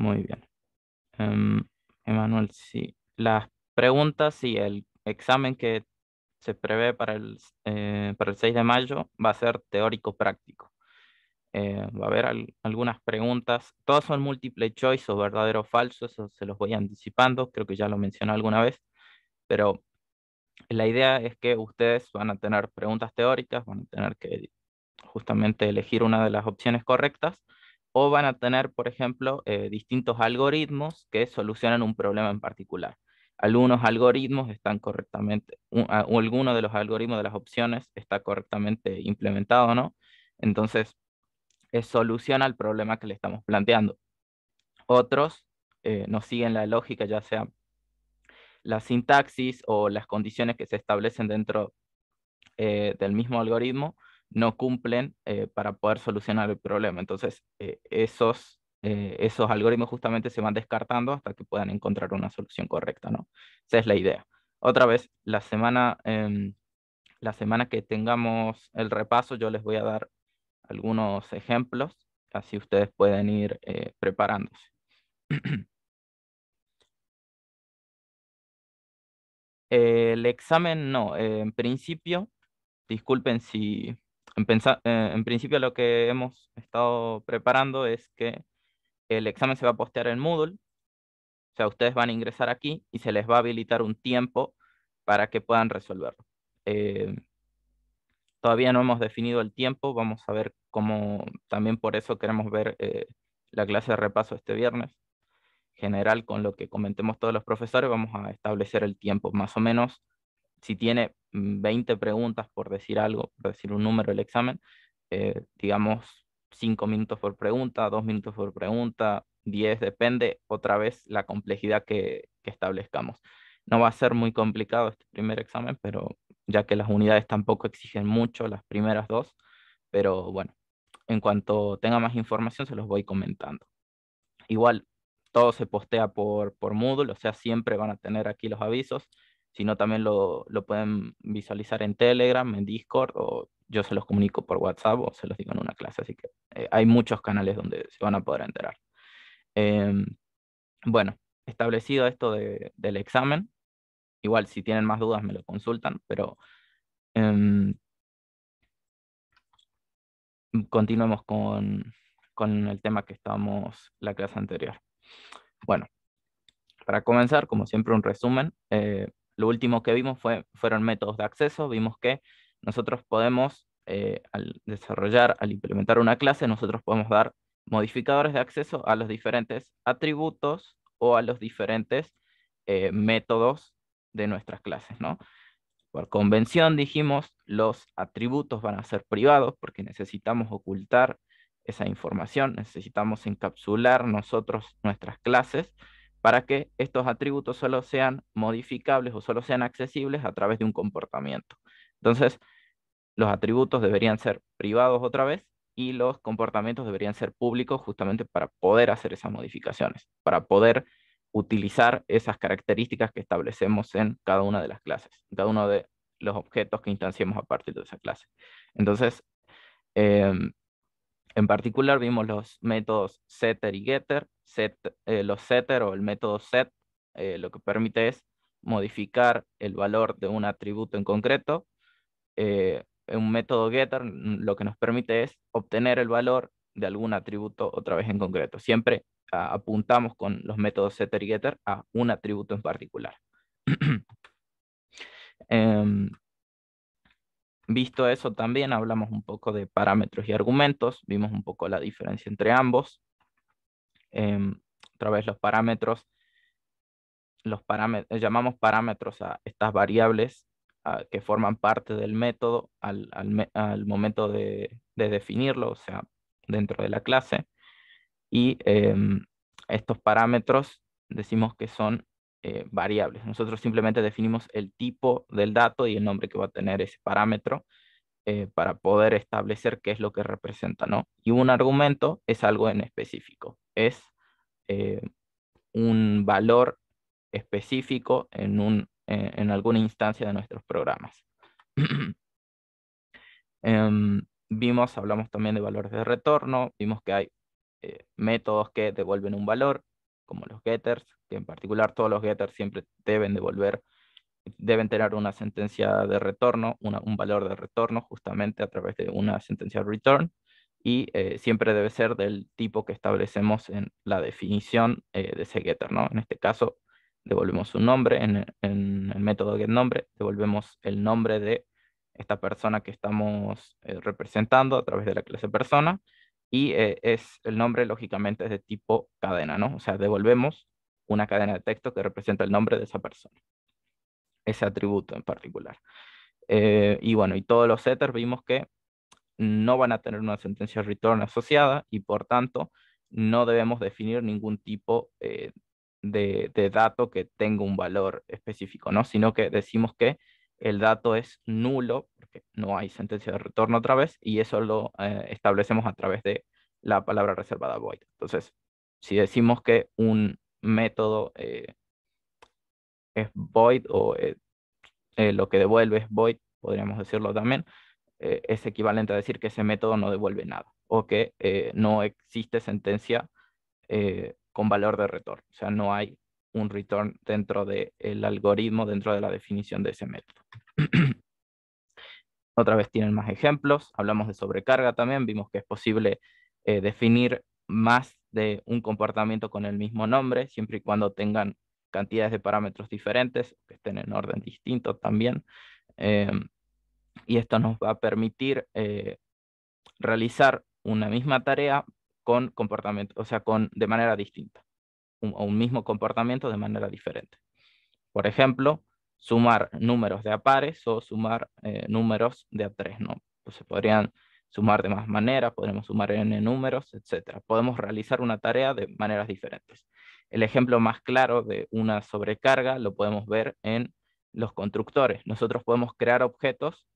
Muy bien. Em, Emanuel, sí. Las preguntas, y el examen que se prevé para el, eh, para el 6 de mayo va a ser teórico-práctico. Eh, va a haber algunas preguntas, todas son múltiple choice o verdadero o falso, eso se los voy anticipando, creo que ya lo mencioné alguna vez, pero la idea es que ustedes van a tener preguntas teóricas, van a tener que justamente elegir una de las opciones correctas o van a tener, por ejemplo, eh, distintos algoritmos que solucionan un problema en particular. Algunos algoritmos están correctamente, o alguno de los algoritmos de las opciones está correctamente implementado, ¿no? Entonces, es eh, soluciona el problema que le estamos planteando. Otros eh, nos siguen la lógica, ya sea la sintaxis o las condiciones que se establecen dentro del mismo algoritmo, no cumplen eh, para poder solucionar el problema. Entonces, eh, esos, eh, esos algoritmos justamente se van descartando hasta que puedan encontrar una solución correcta, ¿no? Esa es la idea. Otra vez, la semana, em, la semana que tengamos el repaso, yo les voy a dar algunos ejemplos, así ustedes pueden ir preparándose. el examen no, en principio, disculpen si, eh, en, principio lo que hemos estado preparando es que el examen se va a postear en Moodle, o sea, ustedes van a ingresar aquí y se les va a habilitar un tiempo para que puedan resolverlo. Eh, todavía no hemos definido el tiempo, vamos a ver cómo, también por eso queremos ver eh, la clase de repaso este viernes. General, con lo que comentemos todos los profesores, vamos a establecer el tiempo, más o menos si tiene 20 mm, preguntas, por decir algo, por decir un número del examen, eh, digamos 5 minutos por pregunta, 2 minutos por pregunta, 10, depende otra vez la complejidad que, establezcamos. No va a ser muy complicado este primer examen, pero ya que las unidades tampoco exigen mucho, las primeras dos, pero bueno, en cuanto tenga más información se los voy comentando. Igual, todo se postea por, por Moodle, o sea, siempre van a tener aquí los avisos sino también lo, pueden visualizar en Telegram, en Discord o yo se los comunico por WhatsApp o se los digo en una clase, así que eh, hay muchos canales donde se van a poder enterar. Em, bueno, establecido esto del examen, igual si tienen más dudas me lo consultan, pero em, continuemos con, el tema que estábamos la clase anterior. Bueno, para comenzar, como siempre, un resumen. Eh, lo último que vimos fue, fueron métodos de acceso, vimos que nosotros podemos, eh, al desarrollar, al implementar una clase, nosotros podemos dar modificadores de acceso a los diferentes atributos o a los diferentes eh, métodos de nuestras clases, Por convención dijimos, los atributos van a ser privados porque necesitamos ocultar esa información, necesitamos encapsular nosotros nuestras clases para que estos atributos solo sean modificables o solo sean accesibles a través de un comportamiento. Entonces, los atributos deberían ser privados otra vez y los comportamientos deberían ser públicos justamente para poder hacer esas modificaciones, para poder utilizar esas características que establecemos en cada una de las clases, cada uno de los objetos que instanciamos a partir de esa clase. Entonces, em, en particular vimos los métodos setter y getter. Set, eh, los setter o el método set eh, lo que permite es modificar el valor de un atributo en concreto. Eh, un método getter mm, lo que nos permite es obtener el valor de algún atributo otra vez en concreto. Siempre ah, apuntamos con los métodos setter y getter a un atributo en particular. Em, Visto eso, también hablamos un poco de parámetros y argumentos, vimos un poco la diferencia entre ambos. Em, otra vez, los parámetros, los llamamos parámetros a estas variables que forman parte del método al, momento de, definirlo, o sea, dentro de la clase. Y em, estos parámetros decimos que son eh, variables. Nosotros simplemente definimos el tipo del dato y el nombre que va a tener ese parámetro eh, para poder establecer qué es lo que representa, ¿no? Y un argumento es algo en específico, es eh, un valor específico en, en alguna instancia de nuestros programas. Em, vimos, hablamos también de valores de retorno, vimos que hay métodos que devuelven un valor, como los getters, que en particular todos los getters siempre deben devolver, deben tener una sentencia de retorno, un valor de retorno justamente a través de una sentencia return y eh, siempre debe ser del tipo que establecemos en la definición eh, de ese getter, ¿no? En este caso devolvemos un nombre, en, el método getNombre devolvemos el nombre de esta persona que estamos eh, representando a través de la clase persona y es el nombre lógicamente es de tipo cadena, ¿no? O sea, devolvemos una cadena de texto que representa el nombre de esa persona, ese atributo en particular. Eh, y bueno, y todos los setters vimos que no van a tener una sentencia de return asociada y por tanto no debemos definir ningún tipo eh, de, dato que tenga un valor específico, ¿no? sino que decimos que el dato es nulo, porque no hay sentencia de retorno otra vez, y eso lo eh, establecemos a través de la palabra reservada void. Entonces, si decimos que un método eh, es void o eh, eh, lo que devuelve es void, podríamos decirlo también, es equivalente a decir que ese método no devuelve nada o que no existe sentencia con valor de retorno. O sea, no hay un return dentro del algoritmo, dentro de la definición de ese método. Otra vez tienen más ejemplos, hablamos de sobrecarga también, vimos que es posible definir más de un comportamiento con el mismo nombre, siempre y cuando tengan cantidades de parámetros diferentes, que estén en orden distinto también. Em, y esto nos va a permitir eh, realizar una misma tarea con comportamiento, o sea, con, de manera distinta, o un mismo comportamiento de manera diferente. Por ejemplo, sumar números de a pares o sumar eh, números de a tres, ¿no? Pues se podrían sumar de más maneras, podremos sumar n números, etc. Podemos realizar una tarea de maneras diferentes. El ejemplo más claro de una sobrecarga lo podemos ver en los constructores. Nosotros podemos crear objetos,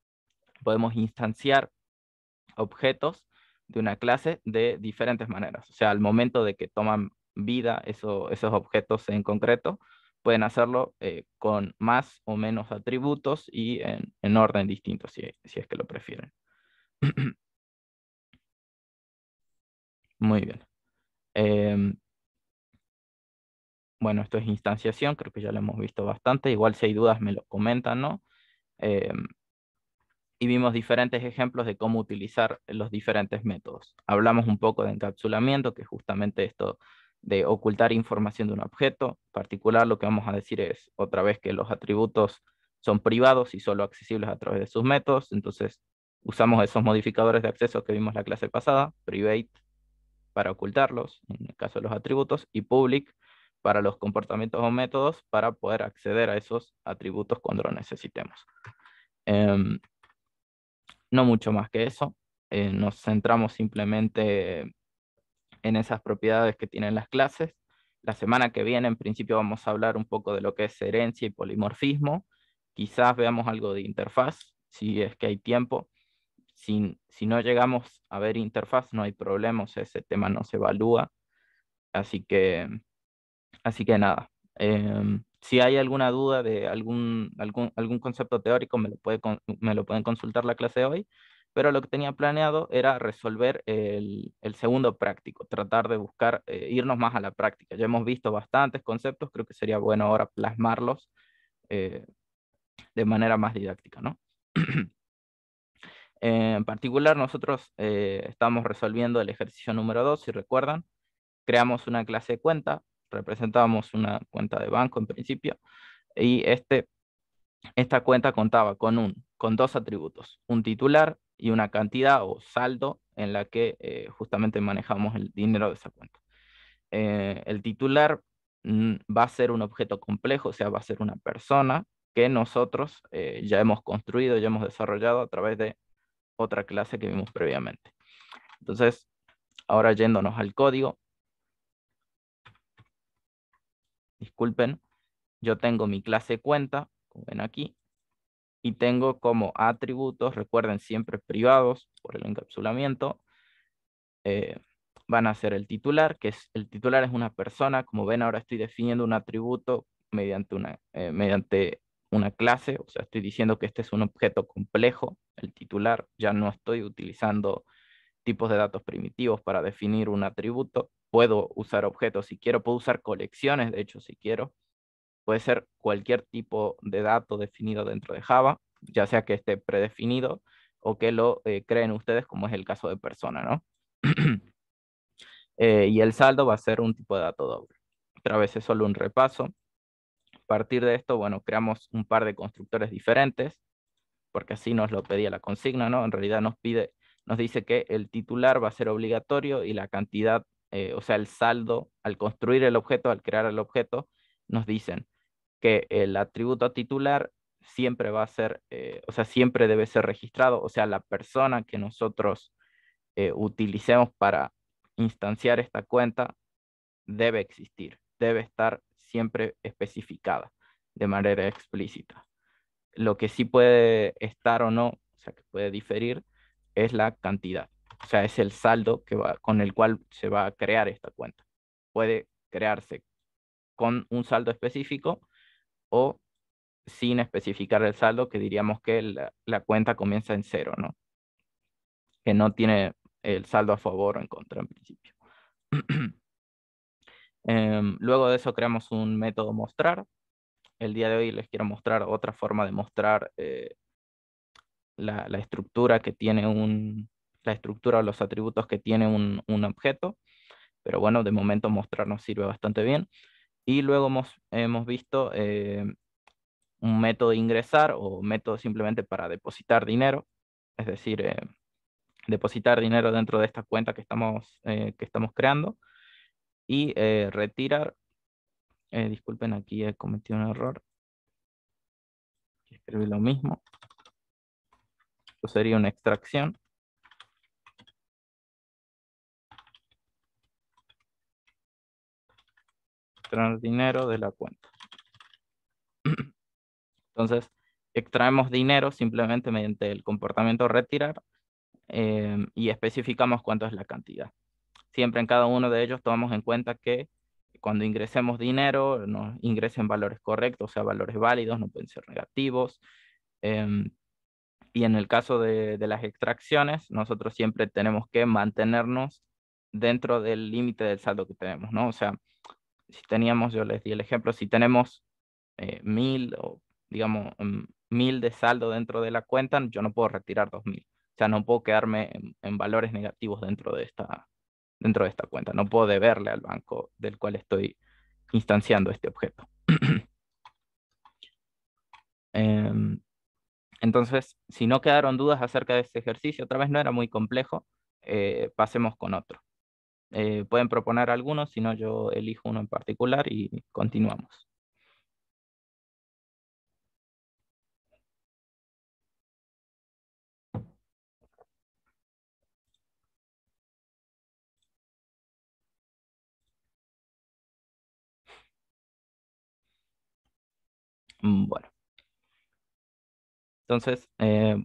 podemos instanciar objetos de una clase de diferentes maneras. O sea, al momento de que toman vida eso, esos objetos en concreto, pueden hacerlo eh, con más o menos atributos y en, en orden distinto, si, si es que lo prefieren. Muy bien. Em, bueno, esto es instanciación, creo que ya lo hemos visto bastante. Igual si hay dudas me lo comentan, ¿no? Em, y vimos diferentes ejemplos de cómo utilizar los diferentes métodos. Hablamos un poco de encapsulamiento, que es justamente esto de ocultar información de un objeto. En particular, lo que vamos a decir es, otra vez, que los atributos son privados y solo accesibles a través de sus métodos. Entonces, usamos esos modificadores de acceso que vimos la clase pasada, private, para ocultarlos, en el caso de los atributos, y public para los comportamientos o métodos para poder acceder a esos atributos cuando lo necesitemos. Em, no mucho más que eso. Eh, nos centramos simplemente en esas propiedades que tienen las clases. La semana que viene, en principio, vamos a hablar un poco de lo que es herencia y polimorfismo. Quizás veamos algo de interfaz, si es que hay tiempo si, no llegamos a ver interfaz, no hay problemas, ese tema no se evalúa. Así que, así que nada. Em, si hay alguna duda de algún, algún, algún concepto teórico, me lo, puede, me lo pueden consultar la clase de hoy, pero lo que tenía planeado era resolver el, segundo práctico, tratar de buscar, eh, irnos más a la práctica. Ya hemos visto bastantes conceptos, creo que sería bueno ahora plasmarlos eh, de manera más didáctica, ¿no? Eh, en particular, nosotros eh, estamos resolviendo el ejercicio número 2, si recuerdan. Creamos una clase de cuenta, representábamos una cuenta de banco en principio, y este, esta cuenta contaba con, un, con dos atributos, un titular y una cantidad o saldo en la que eh, justamente manejamos el dinero de esa cuenta. el titular mm, va a ser un objeto complejo, o sea, va a ser una persona que nosotros ya hemos construido, ya hemos desarrollado a través de otra clase que vimos previamente. Entonces, ahora yéndonos al código. Disculpen, yo tengo mi clase cuenta, como ven aquí, y tengo como atributos, recuerden siempre privados por el encapsulamiento, eh, van a ser el titular, que es, el titular es una persona, como ven ahora estoy definiendo un atributo mediante, una, eh, mediante una clase, o sea, estoy diciendo que este es un objeto complejo, el titular, ya no estoy utilizando tipos de datos primitivos para definir un atributo, puedo usar objetos si quiero, puedo usar colecciones, de hecho, si quiero, puede ser cualquier tipo de dato definido dentro de Java, ya sea que esté predefinido o que lo eh, creen ustedes, como es el caso de persona, ¿no? Eh, y el saldo va a ser un tipo de dato doble. Otra vez es solo un repaso a partir de esto, bueno, creamos un par de constructores diferentes, porque así nos lo pedía la consigna, ¿no? En realidad nos pide, nos dice que el titular va a ser obligatorio y la cantidad, eh, o sea, el saldo al construir el objeto, al crear el objeto, nos dicen que el atributo titular siempre va a ser, eh, o sea, siempre debe ser registrado, o sea, la persona que nosotros eh, utilicemos para instanciar esta cuenta debe existir, debe estar siempre especificada de manera explícita. Lo que sí puede estar o no, o sea, que puede diferir, es la cantidad. O sea, es el saldo con el cual se va a crear esta cuenta. Puede crearse con un saldo específico o sin especificar el saldo, que diríamos que la, cuenta comienza en cero, ¿no? Que no tiene el saldo a favor o en contra en principio. Em, luego de eso creamos un método mostrar. El día de hoy les quiero mostrar otra forma de mostrar eh, la, estructura que tiene un, la estructura o los atributos que tiene un, un, objeto. Pero bueno, de momento mostrar nos sirve bastante bien. Y luego hemos, hemos visto eh, un método ingresar o método simplemente para depositar dinero. Es decir, eh, depositar dinero dentro de esta cuenta que estamos, que estamos creando y eh, retirar. Eh, disculpen, aquí he cometido un error. Escribí lo mismo. Esto sería una extracción. Extraer dinero de la cuenta. Entonces, extraemos dinero simplemente mediante el comportamiento retirar eh, y especificamos cuánto es la cantidad siempre en cada uno de ellos tomamos en cuenta que cuando ingresemos dinero, nos ingresen valores correctos, o sea, valores válidos, no pueden ser negativos. Em, y en el caso de, las extracciones, nosotros siempre tenemos que mantenernos dentro del límite del saldo que tenemos, ¿no? O sea, si teníamos, yo les di el ejemplo, si tenemos eh, mil o digamos em, mil de saldo dentro de la cuenta, yo no puedo retirar dos mil. O sea, no puedo quedarme en valores negativos dentro de esta, dentro de esta cuenta. No puedo deberle al banco del cual estoy instanciando este objeto. Em, entonces, si no quedaron dudas acerca de este ejercicio, otra vez no era muy complejo, eh, pasemos con otro. Eh, pueden proponer algunos, si no yo elijo uno en particular y continuamos. Mm, bueno. Entonces, eh,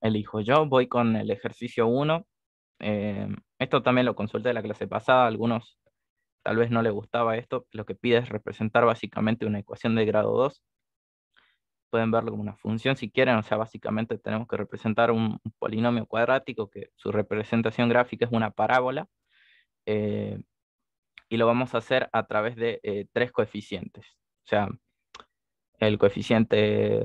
elijo yo, voy con el ejercicio 1. Eh, esto también lo consulté de la clase pasada, algunos tal vez no les gustaba esto. Lo que pide es representar básicamente una ecuación de grado 2. Pueden verlo como una función si quieren, o sea, básicamente tenemos que representar un polinomio cuadrático que su representación gráfica es una parábola. Eh, y lo vamos a hacer a través de tres coeficientes. O sea, el coeficiente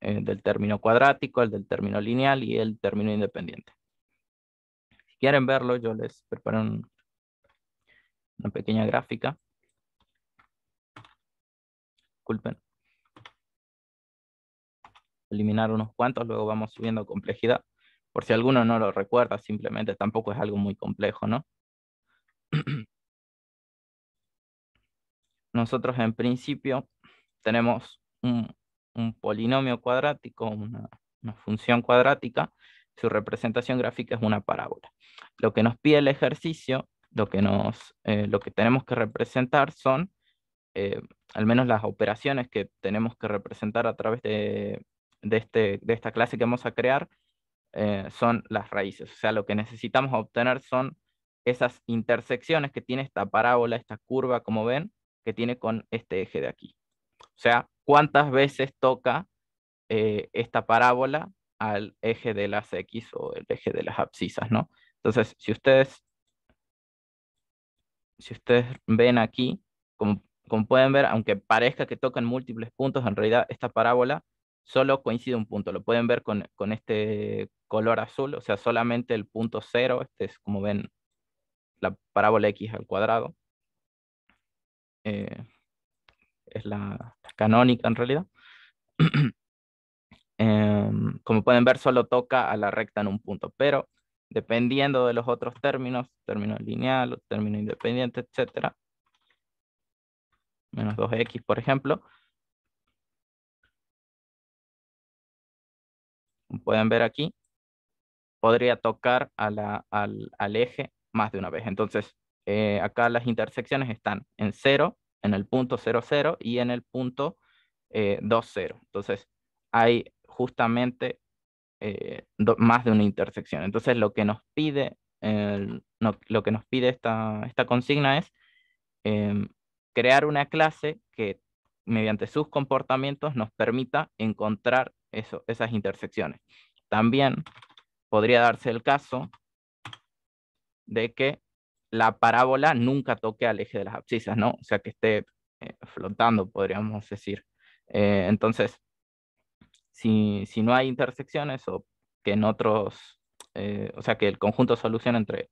eh, del término cuadrático, el del término lineal y el término independiente. Si quieren verlo, yo les preparo una pequeña gráfica. Disculpen. Eliminar unos cuantos, luego vamos subiendo complejidad. Por si alguno no lo recuerda, simplemente tampoco es algo muy complejo, ¿no? nosotros en principio tenemos un, polinomio cuadrático, una, función cuadrática, su representación gráfica es una parábola. Lo que nos pide el ejercicio, lo que, eh, lo que tenemos que representar son, eh, al menos las operaciones que tenemos que representar a través de, de, este, esta clase que vamos a crear, eh, son las raíces. O sea, lo que necesitamos obtener son esas intersecciones que tiene esta parábola, esta curva, como ven, que tiene con este eje de aquí. O sea, cuántas veces toca eh, esta parábola al eje de las X o el eje de las abscisas, ¿no? Entonces, si ustedes, si ustedes ven aquí, como, pueden ver, aunque parezca que tocan múltiples puntos, en realidad esta parábola solo coincide un punto. Lo pueden ver con, con, este color azul, o sea, solamente el punto cero, este es como ven la parábola X al cuadrado, eh, es la, canónica en realidad. Em, como pueden ver, solo toca a la recta en un punto, pero dependiendo de los otros términos, término lineal, término independiente, etc. Menos 2x, por ejemplo. Como pueden ver aquí, podría tocar al eje más de una vez. Entonces, eh, acá las intersecciones están en 0, en el punto 00 y en el punto eh, 20. Entonces, hay justamente eh, más de una intersección. Entonces, lo que nos pide, lo que nos pide esta, esta consigna es em, crear una clase que mediante sus comportamientos nos permita encontrar eso, esas intersecciones. También podría darse el caso de que la parábola nunca toque al eje de las abscisas, ¿no? O sea, que esté eh, flotando, podríamos decir. Eh, entonces, si, no hay intersecciones o que en otros, eh, o sea, que el conjunto de solución entre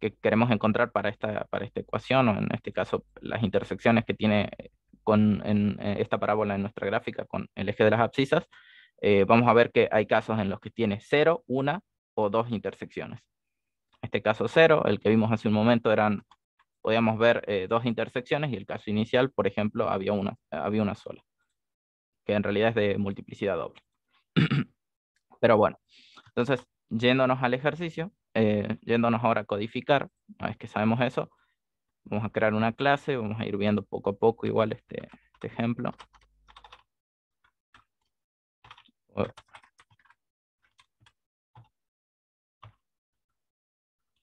que queremos encontrar para esta, para esta ecuación, o en este caso las intersecciones que tiene con, en, esta parábola en nuestra gráfica con el eje de las abscisas, vamos a ver que hay casos en los que tiene cero, una o dos intersecciones este caso cero, el que vimos hace un momento eran, podíamos ver eh, dos intersecciones y el caso inicial, por ejemplo, había una, había una sola, que en realidad es de multiplicidad doble. Pero bueno, entonces, yéndonos al ejercicio, eh, yéndonos ahora a codificar, una vez que sabemos eso, vamos a crear una clase, vamos a ir viendo poco a poco igual este, este ejemplo.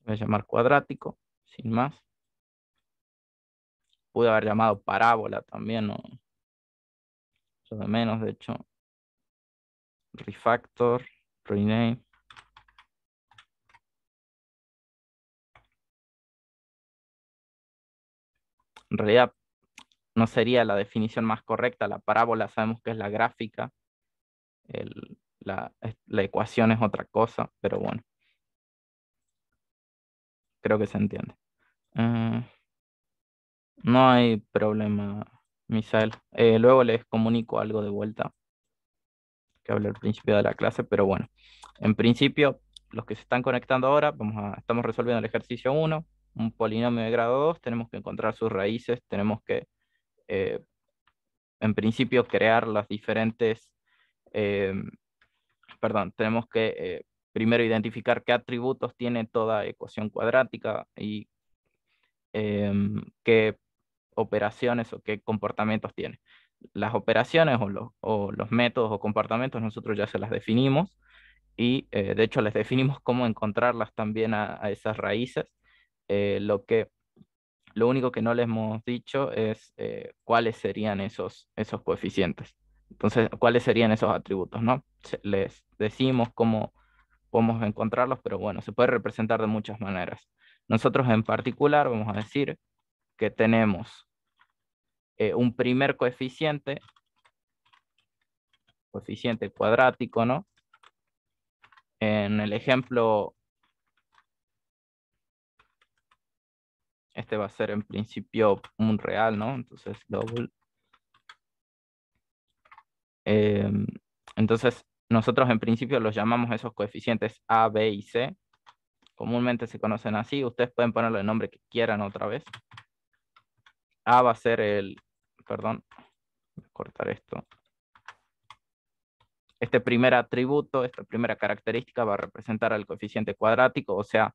voy a llamar cuadrático, sin más. Pude haber llamado parábola también, o de menos, de hecho. Refactor, rename. En realidad no sería la definición más correcta. La parábola sabemos que es la gráfica. la ecuación es otra cosa, pero bueno creo que se entiende. Mm, no hay problema, Misael. Eh, luego les comunico algo de vuelta que hablé al principio de la clase, pero bueno, en principio, los que se están conectando ahora, vamos a, estamos resolviendo el ejercicio 1, un polinomio de grado 2, tenemos que encontrar sus raíces, tenemos que, eh, en principio, crear las diferentes, eh, perdón, tenemos que primero identificar qué atributos tiene toda ecuación cuadrática y em, qué operaciones o qué comportamientos tiene. Las operaciones o los, o los, métodos o comportamientos nosotros ya se las definimos y eh, de hecho les definimos cómo encontrarlas también a, esas raíces. Eh, lo, que, lo único que no les hemos dicho es eh, cuáles serían esos, esos coeficientes. Entonces, cuáles serían esos atributos, ¿no? Les decimos cómo, podemos encontrarlos, pero bueno, se puede representar de muchas maneras. Nosotros en particular vamos a decir que tenemos eh, un primer coeficiente, coeficiente cuadrático, ¿no? En el ejemplo, este va a ser en principio un real, ¿no? Entonces, double. Em, entonces, nosotros en principio los llamamos esos coeficientes A, B y C. Comúnmente se conocen así. Ustedes pueden ponerle el nombre que quieran otra vez. A va a ser el, perdón, voy a cortar esto. Este primer atributo, esta primera característica va a representar al coeficiente cuadrático, o sea,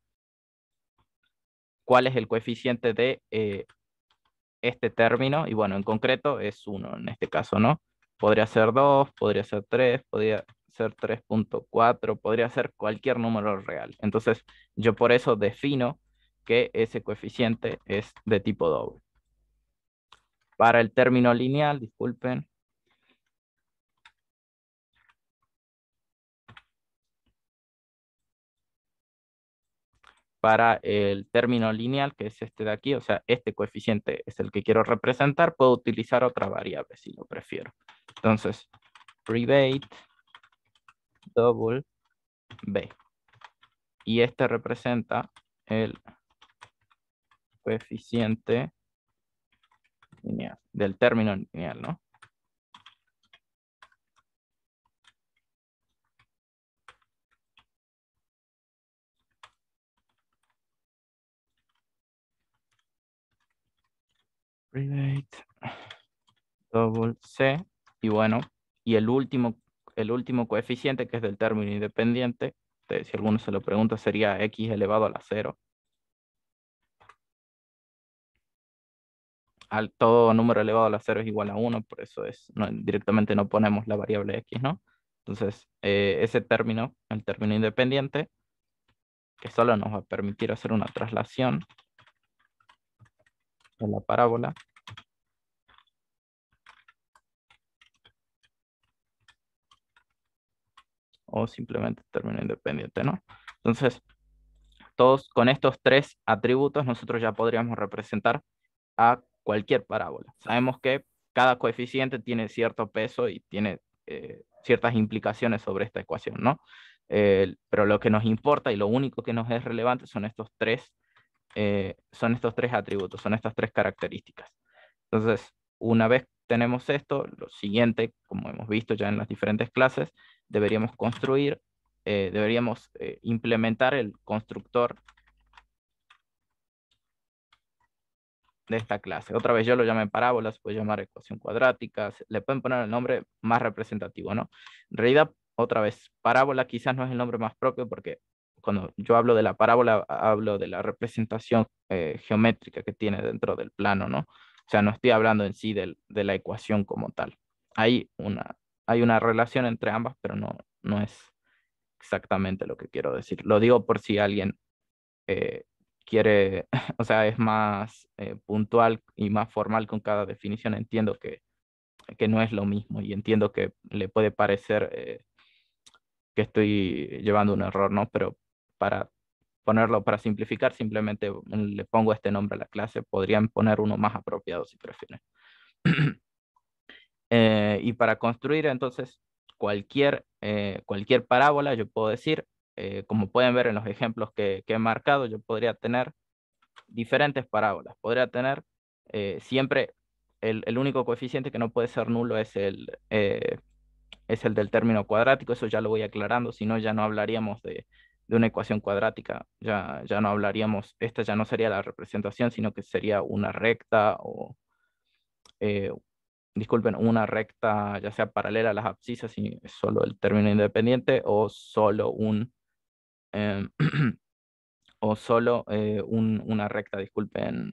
cuál es el coeficiente de eh, este término, y bueno, en concreto es 1 en este caso, ¿no? Podría ser 2, podría ser 3, podría, ser 3.4, podría ser cualquier número real. Entonces, yo por eso defino que ese coeficiente es de tipo doble. Para el término lineal, disculpen. Para el término lineal, que es este de aquí, o sea, este coeficiente es el que quiero representar, puedo utilizar otra variable si lo prefiero. Entonces, rebate double B. Y este representa el coeficiente lineal, del término lineal, ¿no? Private, double C, y bueno, y el último el último coeficiente, que es del término independiente, si alguno se lo pregunta, sería x elevado a la 0. Al, todo número elevado a la 0 es igual a 1, por eso es, directamente no ponemos la variable x, ¿no? Entonces, eh, ese término, el término independiente, que solo nos va a permitir hacer una traslación en la parábola, o simplemente término independiente, ¿no? Entonces, todos con estos tres atributos nosotros ya podríamos representar a cualquier parábola. Sabemos que cada coeficiente tiene cierto peso y tiene eh, ciertas implicaciones sobre esta ecuación, ¿no? pero lo que nos importa y lo único que nos es relevante son estos tres, eh, son estos tres atributos, son estas tres características. Entonces, una vez tenemos esto, lo siguiente, como hemos visto ya en las diferentes clases, deberíamos construir, eh, deberíamos eh, implementar el constructor de esta clase. Otra vez yo lo llamé parábola, se puede llamar ecuación cuadrática, le pueden poner el nombre más representativo, ¿no? En realidad, otra vez, parábola quizás no es el nombre más propio porque cuando yo hablo de la parábola, hablo de la representación eh, geométrica que tiene dentro del plano, ¿no? O sea, no estoy hablando en sí de, la ecuación como tal. Hay una, hay una relación entre ambas, pero no, no es exactamente lo que quiero decir. Lo digo por si alguien eh, quiere, o sea, es más eh, puntual y más formal con cada definición. Entiendo que, que no es lo mismo y entiendo que le puede parecer eh, que estoy llevando un error, ¿no? Pero para ponerlo para simplificar, simplemente le pongo este nombre a la clase, podrían poner uno más apropiado si prefieren. Eh, y para construir entonces cualquier, eh, cualquier parábola, yo puedo decir, eh, como pueden ver en los ejemplos que, he marcado, yo podría tener diferentes parábolas, podría tener siempre el, único coeficiente que no puede ser nulo es el, es el del término cuadrático, eso ya lo voy aclarando, si no ya no hablaríamos de, de una ecuación cuadrática. Ya, ya no hablaríamos, esta ya no sería la representación, sino que sería una recta o, eh, disculpen, una recta ya sea paralela a las abscisas, y solo el término independiente, o solo un... Eh, o solo eh, una recta, disculpen,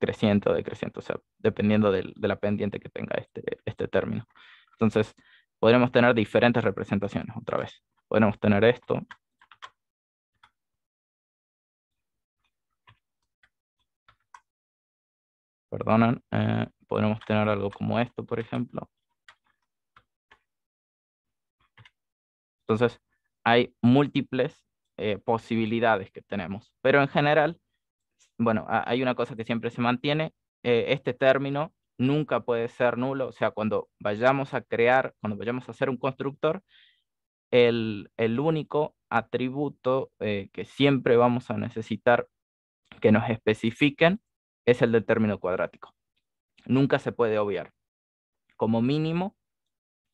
creciente o decreciente, o sea, dependiendo de, la pendiente que tenga este, este término. Entonces, podríamos tener diferentes representaciones otra vez. Podríamos tener esto, perdonan, eh, podremos tener algo como esto, por ejemplo. Entonces, hay múltiples eh, posibilidades que tenemos, pero en general, bueno, hay una cosa que siempre se mantiene, eh, este término nunca puede ser nulo, o sea, cuando vayamos a crear, cuando vayamos a hacer un constructor, el, único atributo eh, que siempre vamos a necesitar que nos especifiquen es el del término cuadrático. Nunca se puede obviar. Como mínimo,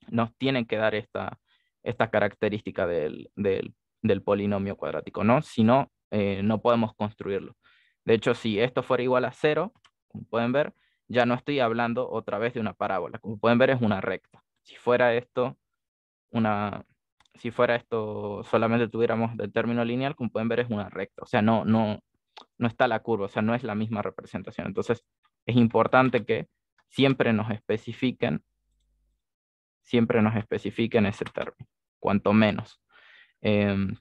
nos tienen que dar esta, esta característica del, polinomio cuadrático, ¿no? Si no, eh, no podemos construirlo. De hecho, si esto fuera igual a cero, como pueden ver, ya no estoy hablando otra vez de una parábola. Como pueden ver, es una recta. Si fuera esto, una, si fuera esto solamente tuviéramos el término lineal, como pueden ver, es una recta. O sea, no, no, no está la curva, o sea, no es la misma representación. Entonces, es importante que siempre nos especifiquen, siempre nos especifiquen ese término, cuanto menos. Em,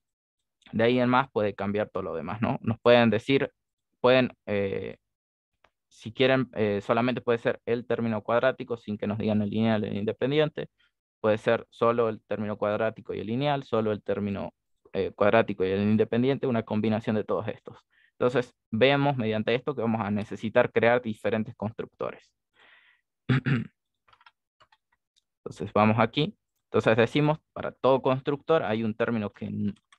de ahí en más puede cambiar todo lo demás, ¿no? Nos pueden decir, pueden, eh, si quieren, eh, solamente puede ser el término cuadrático sin que nos digan el lineal independiente, puede ser solo el término cuadrático y el lineal, solo el término eh, cuadrático y el independiente, una combinación de todos estos. Entonces, vemos mediante esto que vamos a necesitar crear diferentes constructores. Entonces, vamos aquí. Entonces decimos, para todo constructor hay un término que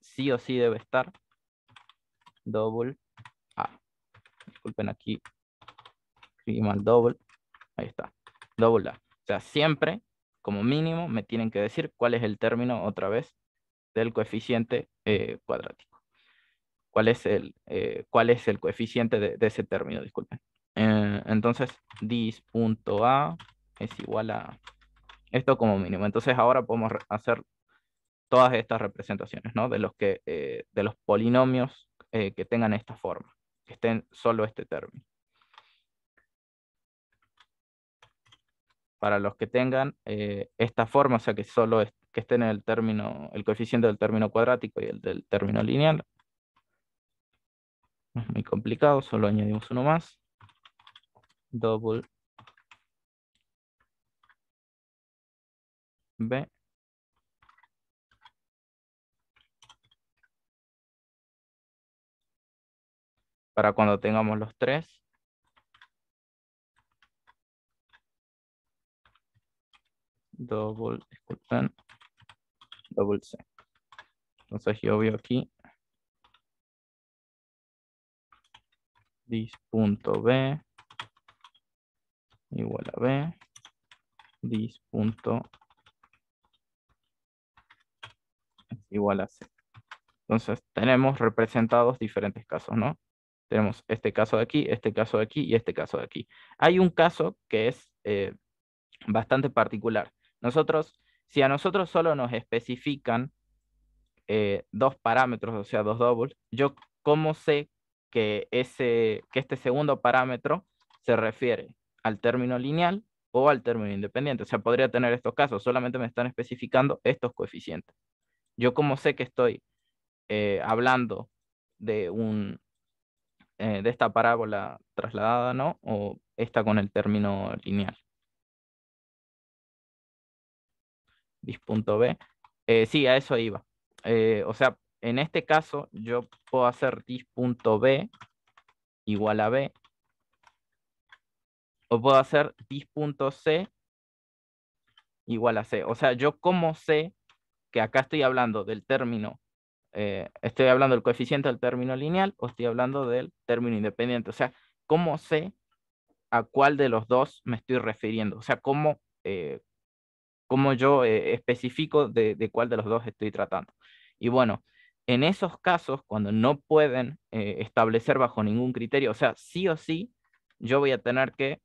sí o sí debe estar. Double A. Disculpen aquí. y mal double. Ahí está. Double A. O sea, siempre, como mínimo, me tienen que decir cuál es el término, otra vez, del coeficiente eh, cuadrático cuál es el, eh, cuál es el coeficiente de, ese término, disculpen. Eh, entonces, dis.a es igual a esto como mínimo. Entonces ahora podemos hacer todas estas representaciones, ¿no? De los, que, eh, de los polinomios eh, que tengan esta forma, que estén solo este término. Para los que tengan esta forma, o sea que solo que estén en el término, el coeficiente del término cuadrático y el del término lineal, es muy complicado, solo añadimos uno más. Double B. Para cuando tengamos los tres, double, disculpen, double C. Entonces yo veo aquí dis.b igual a b dis. igual a c. Entonces tenemos representados diferentes casos, ¿no? Tenemos este caso de aquí, este caso de aquí y este caso de aquí. Hay un caso que es eh, bastante particular. Nosotros, si a nosotros solo nos especifican eh, dos parámetros, o sea, dos doubles, yo cómo sé que, ese, este segundo parámetro se refiere al término lineal o al término independiente. O sea, podría tener estos casos, solamente me están especificando estos coeficientes. Yo como sé que estoy eh, hablando de, un, eh, de esta parábola trasladada, ¿no? O esta con el término lineal. Dis.b. Eh, sí, a eso iba. o sea, en este caso yo puedo hacer dis.b igual a b, o puedo hacer dis.c igual a c. O sea, yo como sé que acá estoy hablando del término, eh, estoy hablando del coeficiente del término lineal o estoy hablando del término independiente. O sea, cómo sé a cuál de los dos me estoy refiriendo. O sea, cómo, eh, yo eh, especifico de cuál de los dos estoy tratando. Y bueno, en esos casos, cuando no pueden eh, establecer bajo ningún criterio, o sea, sí o sí, yo voy a tener que,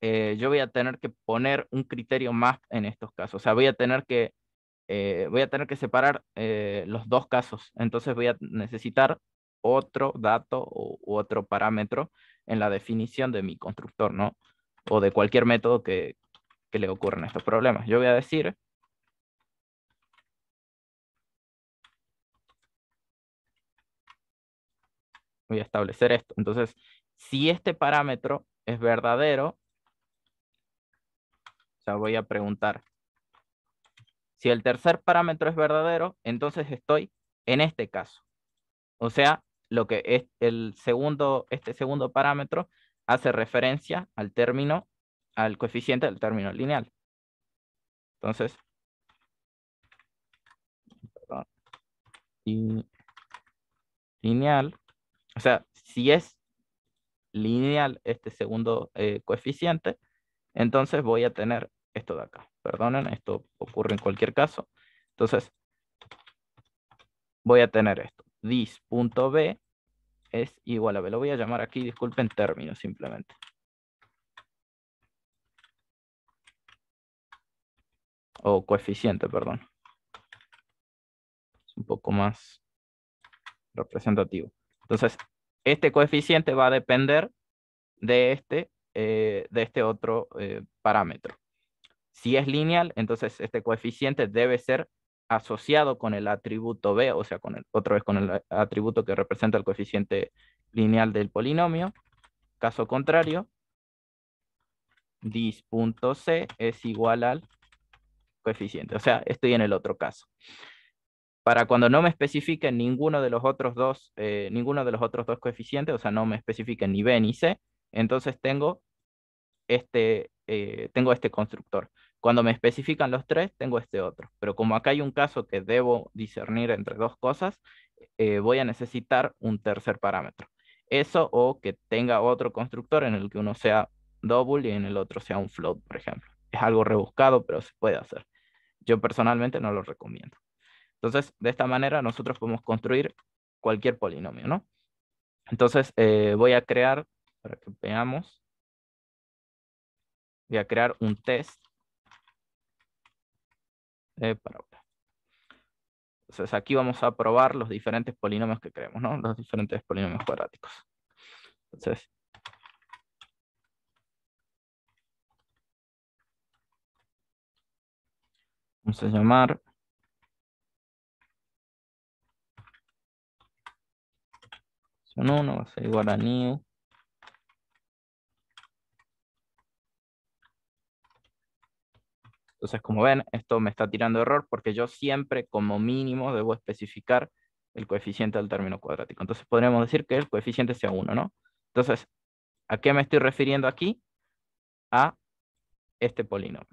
eh, yo voy a tener que poner un criterio más en estos casos, o sea, voy a tener que, eh, voy a tener que separar los dos casos, entonces voy a necesitar otro dato u, otro parámetro en la definición de mi constructor, ¿no? O de cualquier método que, que le ocurran estos problemas. Yo voy a decir voy a establecer esto. Entonces, si este parámetro es verdadero, o sea, voy a preguntar, si el tercer parámetro es verdadero, entonces estoy en este caso. O sea, lo que es el segundo, este segundo parámetro hace referencia al término, al coeficiente del término lineal. Entonces, y lineal o sea, si es lineal este segundo eh, coeficiente, entonces voy a tener esto de acá. Perdonen, esto ocurre en cualquier caso. Entonces, voy a tener esto. Dis.b es igual a b. Lo voy a llamar aquí, disculpen, término simplemente. O coeficiente, perdón. Es un poco más representativo. Entonces, este coeficiente va a depender de este, eh, de este otro eh, parámetro. Si es lineal, entonces este coeficiente debe ser asociado con el atributo B, o sea, con el, otra vez con el atributo que representa el coeficiente lineal del polinomio. Caso contrario, dis.c es igual al coeficiente. O sea, estoy en el otro caso para cuando no me especifiquen ninguno de los otros dos, eh, ninguno de los otros dos coeficientes, o sea, no me especifiquen ni B ni C, entonces tengo este, eh, tengo este constructor. Cuando me especifican los tres, tengo este otro. Pero como acá hay un caso que debo discernir entre dos cosas, eh, voy a necesitar un tercer parámetro. Eso o que tenga otro constructor en el que uno sea double y en el otro sea un float, por ejemplo. Es algo rebuscado, pero se puede hacer. Yo personalmente no lo recomiendo. Entonces, de esta manera nosotros podemos construir cualquier polinomio, ¿no? Entonces, eh, voy a crear, para que veamos, voy a crear un test. Eh, para Entonces, aquí vamos a probar los diferentes polinomios que creemos, ¿no? Los diferentes polinomios cuadráticos. Entonces, vamos a llamar 1, va a ser igual a new. Entonces, como ven, esto me está tirando error porque yo siempre, como mínimo, debo especificar el coeficiente del término cuadrático. Entonces, podríamos decir que el coeficiente sea 1, ¿no? Entonces, ¿a qué me estoy refiriendo aquí? A este polinomio.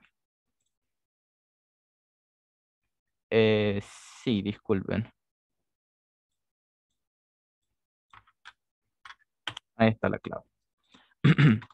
Eh, sí, disculpen. Ahí está la clave.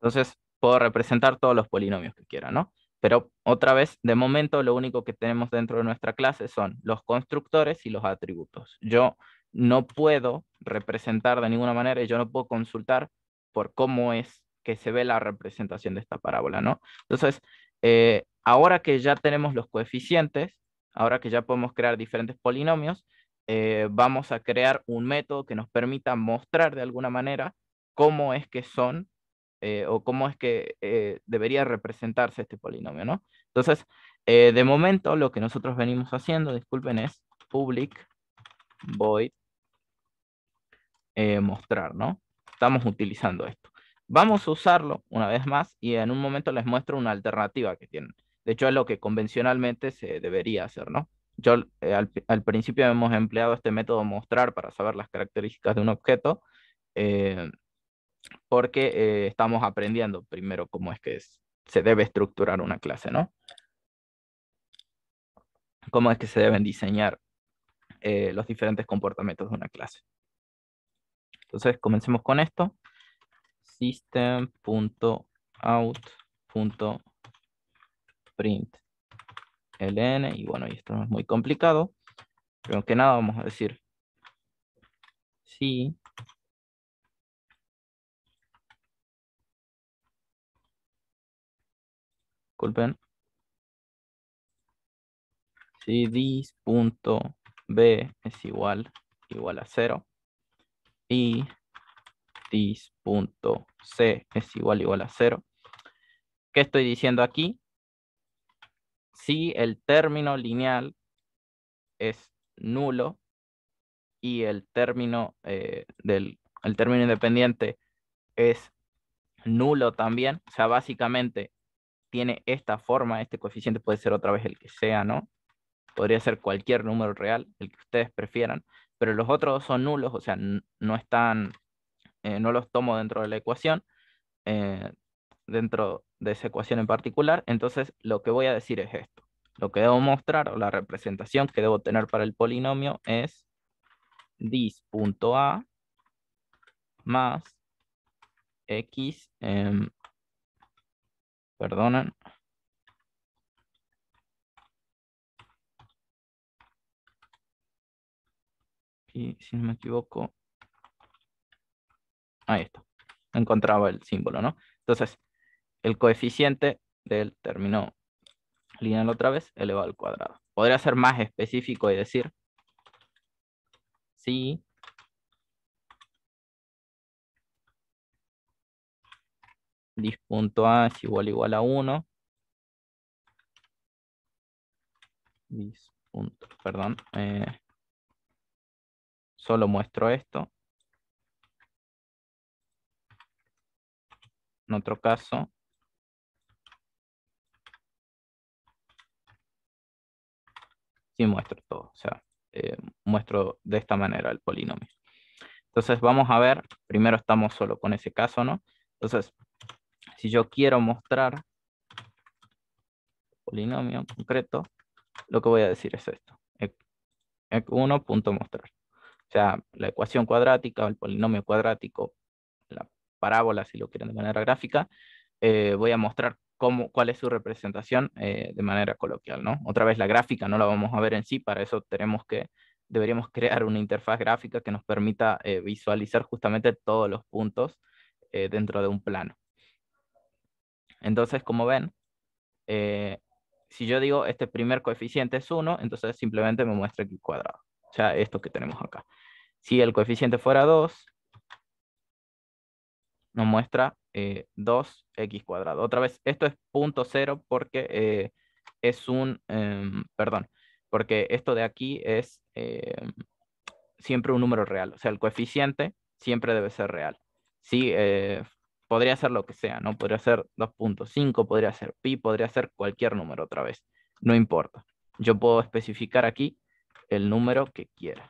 Entonces, puedo representar todos los polinomios que quiera, ¿no? Pero otra vez, de momento, lo único que tenemos dentro de nuestra clase son los constructores y los atributos. Yo no puedo representar de ninguna manera y yo no puedo consultar por cómo es que se ve la representación de esta parábola, ¿no? Entonces, eh, ahora que ya tenemos los coeficientes, ahora que ya podemos crear diferentes polinomios, eh, vamos a crear un método que nos permita mostrar de alguna manera cómo es que son eh, o cómo es que eh, debería representarse este polinomio, ¿no? Entonces, de momento lo que nosotros venimos haciendo, disculpen, es public void mostrar, ¿no? Estamos utilizando esto. Vamos a usarlo una vez más y en un momento les muestro una alternativa que tienen. De hecho, es lo que convencionalmente se debería hacer, ¿no? yo eh, al, principio hemos empleado este método mostrar para saber las características de un objeto, eh, porque eh, estamos aprendiendo primero cómo es que se debe estructurar una clase, ¿no? Cómo es que se deben diseñar los diferentes comportamientos de una clase. Entonces, comencemos con esto. System.out.print ln, y bueno, y esto no es muy complicado, pero que nada vamos a decir, sí, culpen si dis.b es igual, igual a 0, y dis.c es igual, igual a 0, ¿qué estoy diciendo aquí? si el término lineal es nulo y el término, eh, del, término independiente es nulo también, o sea, básicamente tiene esta forma, este coeficiente puede ser otra vez el que sea, ¿no? Podría ser cualquier número real, el que ustedes prefieran, pero los otros son nulos, o sea, no están, eh, no los tomo dentro de la ecuación, eh, dentro de esa ecuación en particular, entonces lo que voy a decir es esto. Lo que debo mostrar o la representación que debo tener para el polinomio es dis.a más x, eh, perdonen, y si no me equivoco, ahí está, encontraba el símbolo, ¿no? Entonces, el coeficiente del término lineal otra vez elevado al cuadrado. Podría ser más específico y decir si dispunto a es igual igual a 1 Punto, perdón, eh, solo muestro esto. En otro caso, y muestro todo. O sea, eh, muestro de esta manera el polinomio. Entonces vamos a ver, primero estamos solo con ese caso, ¿no? Entonces, si yo quiero mostrar polinomio concreto, lo que voy a decir es esto, ec1 mostrar. O sea, la ecuación cuadrática, el polinomio cuadrático, la parábola, si lo quieren de manera gráfica, eh, voy a mostrar cuál es su representación eh, de manera coloquial, Otra vez la gráfica no la vamos a ver en sí, para eso tenemos que, deberíamos crear una interfaz gráfica que nos permita eh, visualizar justamente todos los puntos eh, dentro de un plano. Entonces, como ven, si yo digo este primer coeficiente es 1, entonces simplemente me muestra aquí cuadrado. O sea, esto que tenemos acá. Si el coeficiente fuera 2, nos muestra 2x eh, cuadrado. Otra vez, esto es punto cero porque eh, es un, em, perdón, porque esto de aquí es em, siempre un número real. O sea, el coeficiente siempre debe ser real. Sí, eh, podría ser lo que sea, ¿no? Podría ser 2.5, podría ser pi, podría ser cualquier número otra vez. No importa. Yo puedo especificar aquí el número que quiera.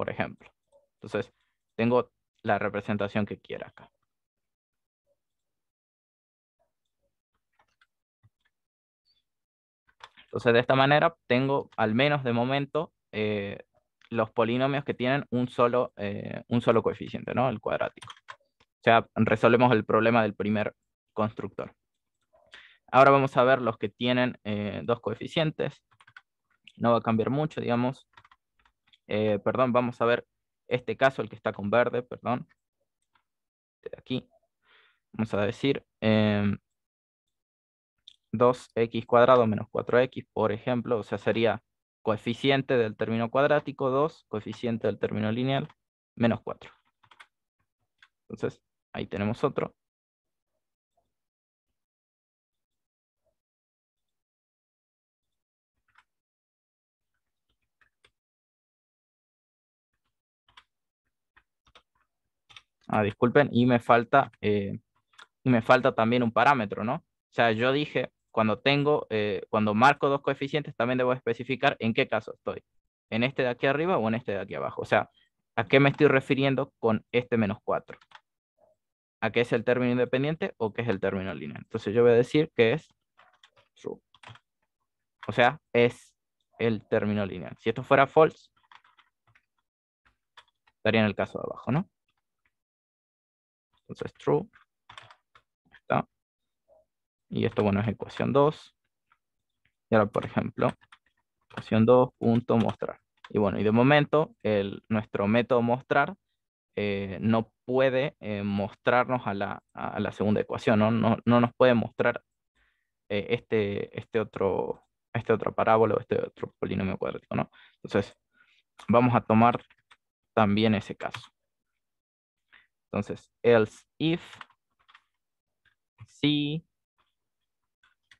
por ejemplo. Entonces, tengo la representación que quiera acá. Entonces, de esta manera tengo, al menos de momento, eh, los polinomios que tienen un solo, eh, un solo coeficiente, ¿no? El cuadrático. O sea, resolvemos el problema del primer constructor. Ahora vamos a ver los que tienen eh, dos coeficientes. No va a cambiar mucho, digamos. Eh, perdón, vamos a ver este caso, el que está con verde, perdón, de aquí, vamos a decir 2x em, cuadrado menos 4x, por ejemplo, o sea, sería coeficiente del término cuadrático 2, coeficiente del término lineal, menos 4. Entonces, ahí tenemos otro. Ah, disculpen, y me falta, eh, y me falta también un parámetro, ¿no? O sea, yo dije, cuando tengo, eh, cuando marco dos coeficientes, también debo especificar en qué caso estoy. ¿En este de aquí arriba o en este de aquí abajo? O sea, ¿a qué me estoy refiriendo con este menos 4? ¿A qué es el término independiente o qué es el término lineal? Entonces yo voy a decir que es true. O sea, es el término lineal. Si esto fuera false, estaría en el caso de abajo, ¿no? Entonces true. Está. Y esto, bueno, es ecuación 2. Y ahora, por ejemplo, ecuación 2, punto mostrar. Y bueno, y de momento, el, nuestro método mostrar eh, no puede eh, mostrarnos a la, segunda ecuación, ¿no? No, nos puede mostrar eh, este, este otro este otro parábola o este otro polinomio cuadrático, ¿no? Entonces, vamos a tomar también ese caso. Entonces, else if si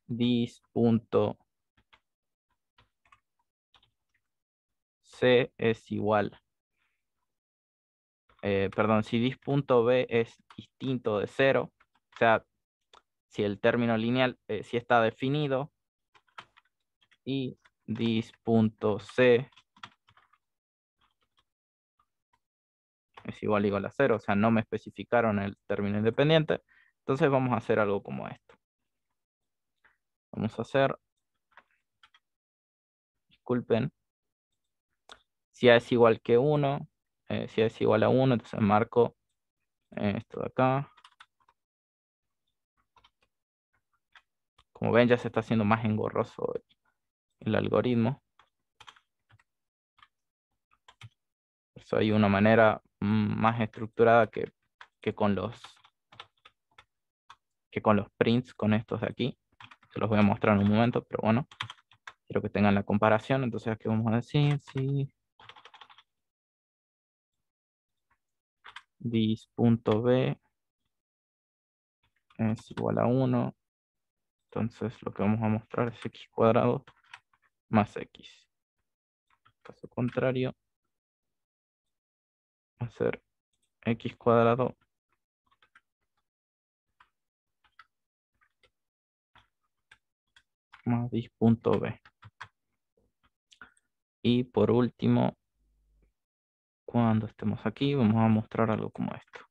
this c es igual eh, perdón, si this punto b es distinto de cero, o sea, si el término lineal, eh, si está definido, y this punto c es igual igual a cero, o sea, no me especificaron el término independiente, entonces vamos a hacer algo como esto. Vamos a hacer, disculpen, si A es igual que 1, eh, si A es igual a 1, entonces marco esto de acá. Como ven, ya se está haciendo más engorroso el, el algoritmo. Por eso hay una manera más estructurada que, con los que con los prints, con estos de aquí. Se los voy a mostrar en un momento, pero bueno, quiero que tengan la comparación. Entonces aquí vamos a decir, sí, dis.b es igual a 1. Entonces lo que vamos a mostrar es x cuadrado más x. Caso contrario, ser x cuadrado más b. Y por último, cuando estemos aquí, vamos a mostrar algo como esto.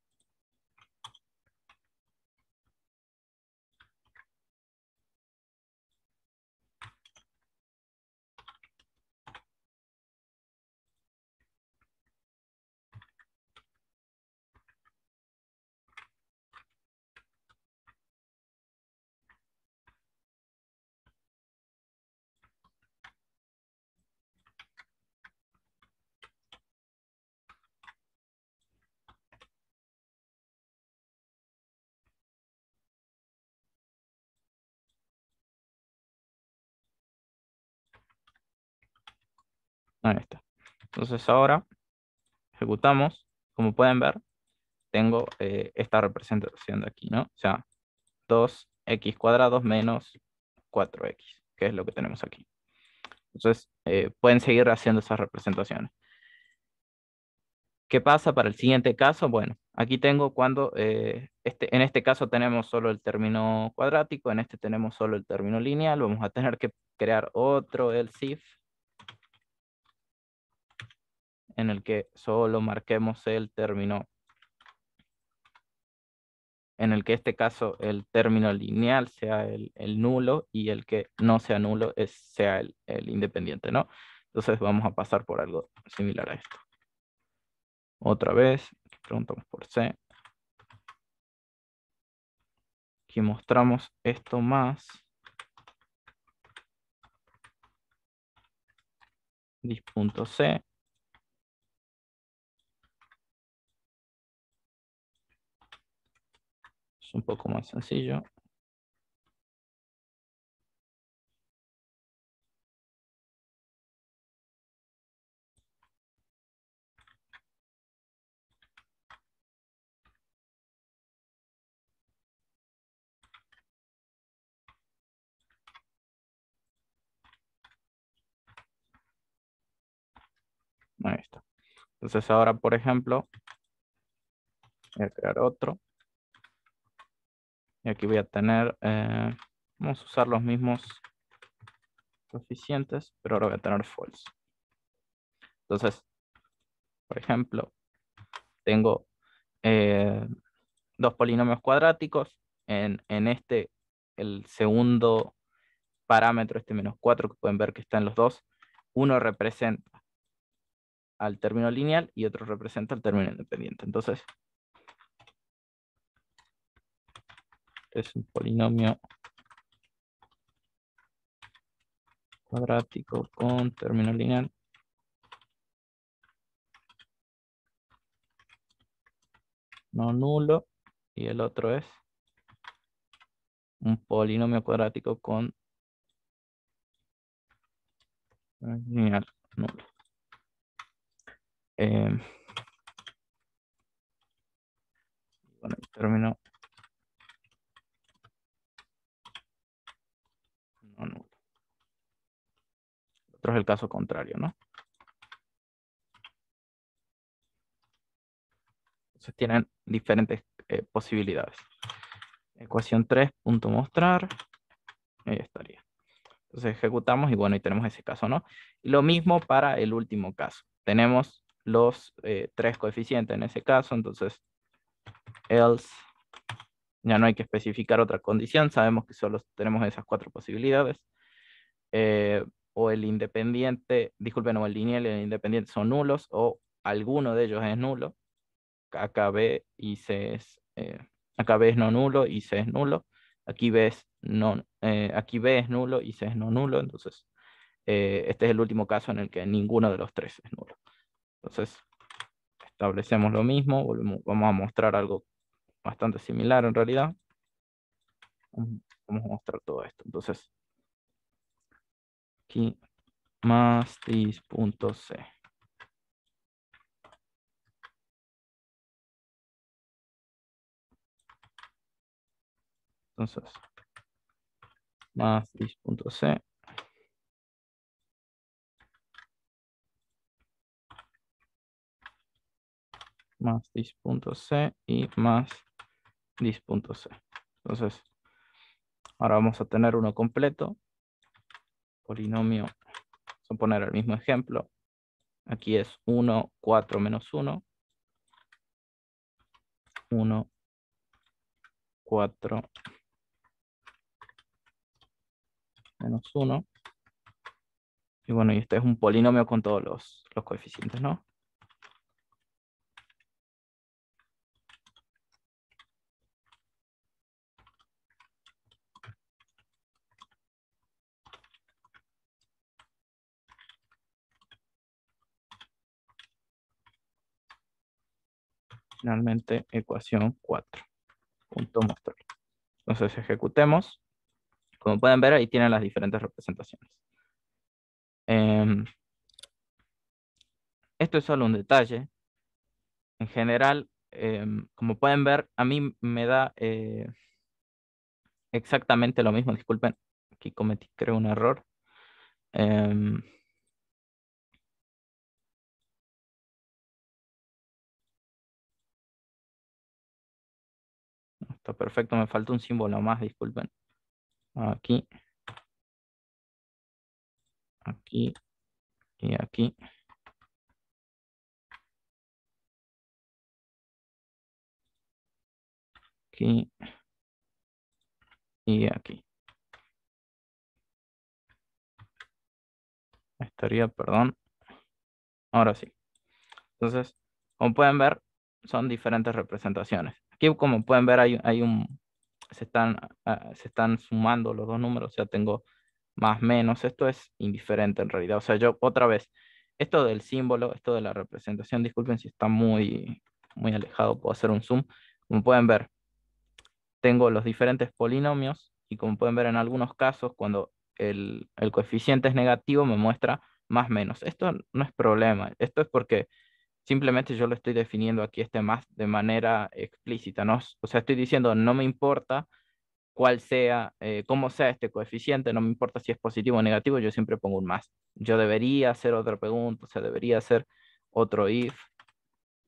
Ahí está. Entonces ahora ejecutamos. Como pueden ver, tengo eh, esta representación de aquí, ¿no? O sea, 2x cuadrados menos 4x, que es lo que tenemos aquí. Entonces, eh, pueden seguir haciendo esas representaciones. ¿Qué pasa para el siguiente caso? Bueno, aquí tengo cuando, eh, este, en este caso tenemos solo el término cuadrático, en este tenemos solo el término lineal, vamos a tener que crear otro El SIF en el que solo marquemos el término, en el que este caso el término lineal sea el, nulo y el que no sea nulo sea el, independiente, ¿no? Entonces vamos a pasar por algo similar a esto. Otra vez, preguntamos por C. Aquí mostramos esto más. c un poco más sencillo. Ahí está. Entonces ahora, por ejemplo, voy crear otro aquí voy a tener, eh, vamos a usar los mismos coeficientes, pero ahora voy a tener false. Entonces, por ejemplo, tengo eh, dos polinomios cuadráticos. En, en, este, el segundo parámetro, este menos 4, que pueden ver que está en los dos, uno representa al término lineal y otro representa al término independiente. Entonces, es un polinomio cuadrático con término lineal. No nulo. Y el otro es un polinomio cuadrático con lineal nulo. Eh, término Otro es el caso contrario, ¿no? Entonces tienen diferentes eh, posibilidades. Ecuación 3, punto mostrar. Ahí estaría. Entonces ejecutamos y bueno, y tenemos ese caso, ¿no? lo mismo para el último caso. Tenemos los eh, tres coeficientes en ese caso, entonces else ya no hay que especificar otra condición, sabemos que solo tenemos esas cuatro posibilidades. Eh, o el independiente, disculpen, o el lineal y el independiente son nulos, o alguno de ellos es nulo. Acá B y eh, es, no nulo y C es nulo. Aquí B es, no, eh, aquí nulo y C es no nulo, entonces este es el último caso en el que ninguno de los tres es nulo. Entonces, establecemos lo mismo, vamos a mostrar algo bastante similar en realidad vamos a mostrar todo esto entonces aquí más 10 puntos c entonces más 10 puntos c más 10 puntos c y más 10 list.c. Entonces, ahora vamos a tener uno completo. Polinomio, vamos a poner el mismo ejemplo. Aquí es 1, 4 menos 1. 1, 4 menos 1. Y bueno, y este es un polinomio con todos los coeficientes, ¿no? finalmente ecuación 4. Punto mostrar. Entonces ejecutemos. Como pueden ver, ahí tienen las diferentes representaciones. Em, esto es solo un detalle. En general, em, como pueden ver, a mí me da eh, exactamente lo mismo. Disculpen, aquí cometí creo un error. Em, Perfecto, Me falta un símbolo más, disculpen. Aquí. Aquí. Y aquí. Aquí. Y aquí. Estaría, perdón. Ahora sí. Entonces, como pueden ver, son diferentes representaciones. Aquí, como pueden ver, hay, hay un, se, están, ah, se están sumando los dos números, o sea, tengo más menos. Esto es indiferente en realidad. O sea, yo otra vez, esto del símbolo, esto de la representación, disculpen si está muy, muy alejado, puedo hacer un zoom. Como pueden ver, tengo los diferentes polinomios y como pueden ver en algunos casos, cuando el, el coeficiente es negativo, me muestra más menos. Esto no es problema, esto es porque Simplemente yo lo estoy definiendo aquí este más de manera explícita, ¿no? O sea, estoy diciendo, no me importa cuál sea, eh, cómo sea este coeficiente, no me importa si es positivo o negativo, yo siempre pongo un más. Yo debería hacer otra pregunta, o sea, debería hacer otro if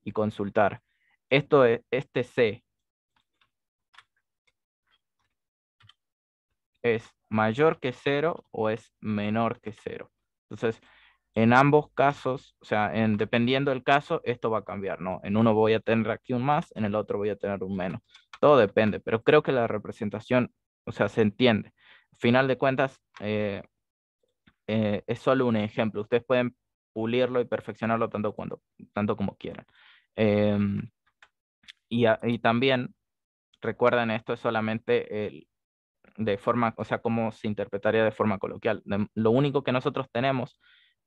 y consultar. Esto es, este C es mayor que cero o es menor que cero. Entonces, en ambos casos, o sea, dependiendo del caso, esto va a cambiar, ¿no? En uno voy a tener aquí un más, en el otro voy a tener un menos. Todo depende, pero creo que la representación, o sea, se entiende. Al final de cuentas, eh, eh, es solo un ejemplo. Ustedes pueden pulirlo y perfeccionarlo tanto, cuando, tanto como quieran. Em, y, y, también, recuerden, esto es solamente el, de forma, o sea, cómo se interpretaría de forma coloquial. lo único que nosotros tenemos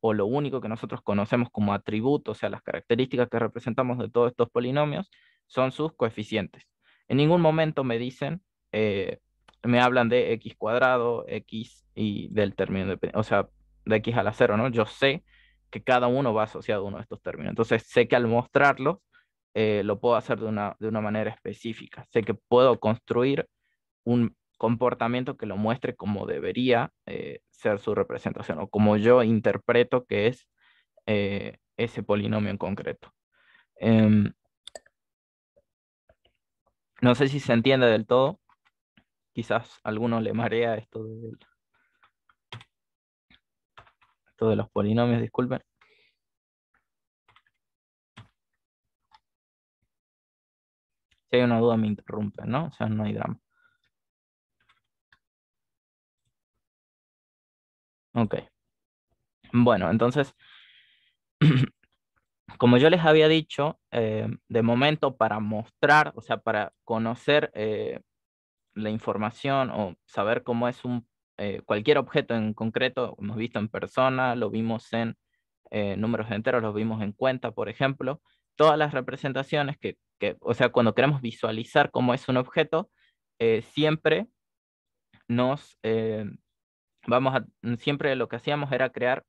o lo único que nosotros conocemos como atributo, o sea, las características que representamos de todos estos polinomios, son sus coeficientes. En ningún momento me dicen, eh, me hablan de x cuadrado, x y del término, o sea, de x a la 0, ¿no? Yo sé que cada uno va asociado a uno de estos términos. Entonces, sé que al mostrarlo, eh, lo puedo hacer de una, de una manera específica. Sé que puedo construir un comportamiento que lo muestre como debería eh, ser su representación o como yo interpreto que es eh, ese polinomio en concreto. Em, no sé si se entiende del todo, quizás a alguno le marea esto, de, esto de los polinomios, disculpen. Si hay una duda me interrumpen, ¿no? O sea, no hay drama. Ok. Bueno, entonces, como yo les había dicho, eh, de momento para mostrar, o sea, para conocer eh, la información o saber cómo es un, eh, cualquier objeto en concreto, hemos visto en persona, lo vimos en números enteros, lo vimos en cuenta, por ejemplo, todas las representaciones que, que o sea, cuando queremos visualizar cómo es un objeto, siempre nos vamos a, mm, siempre lo que hacíamos era crear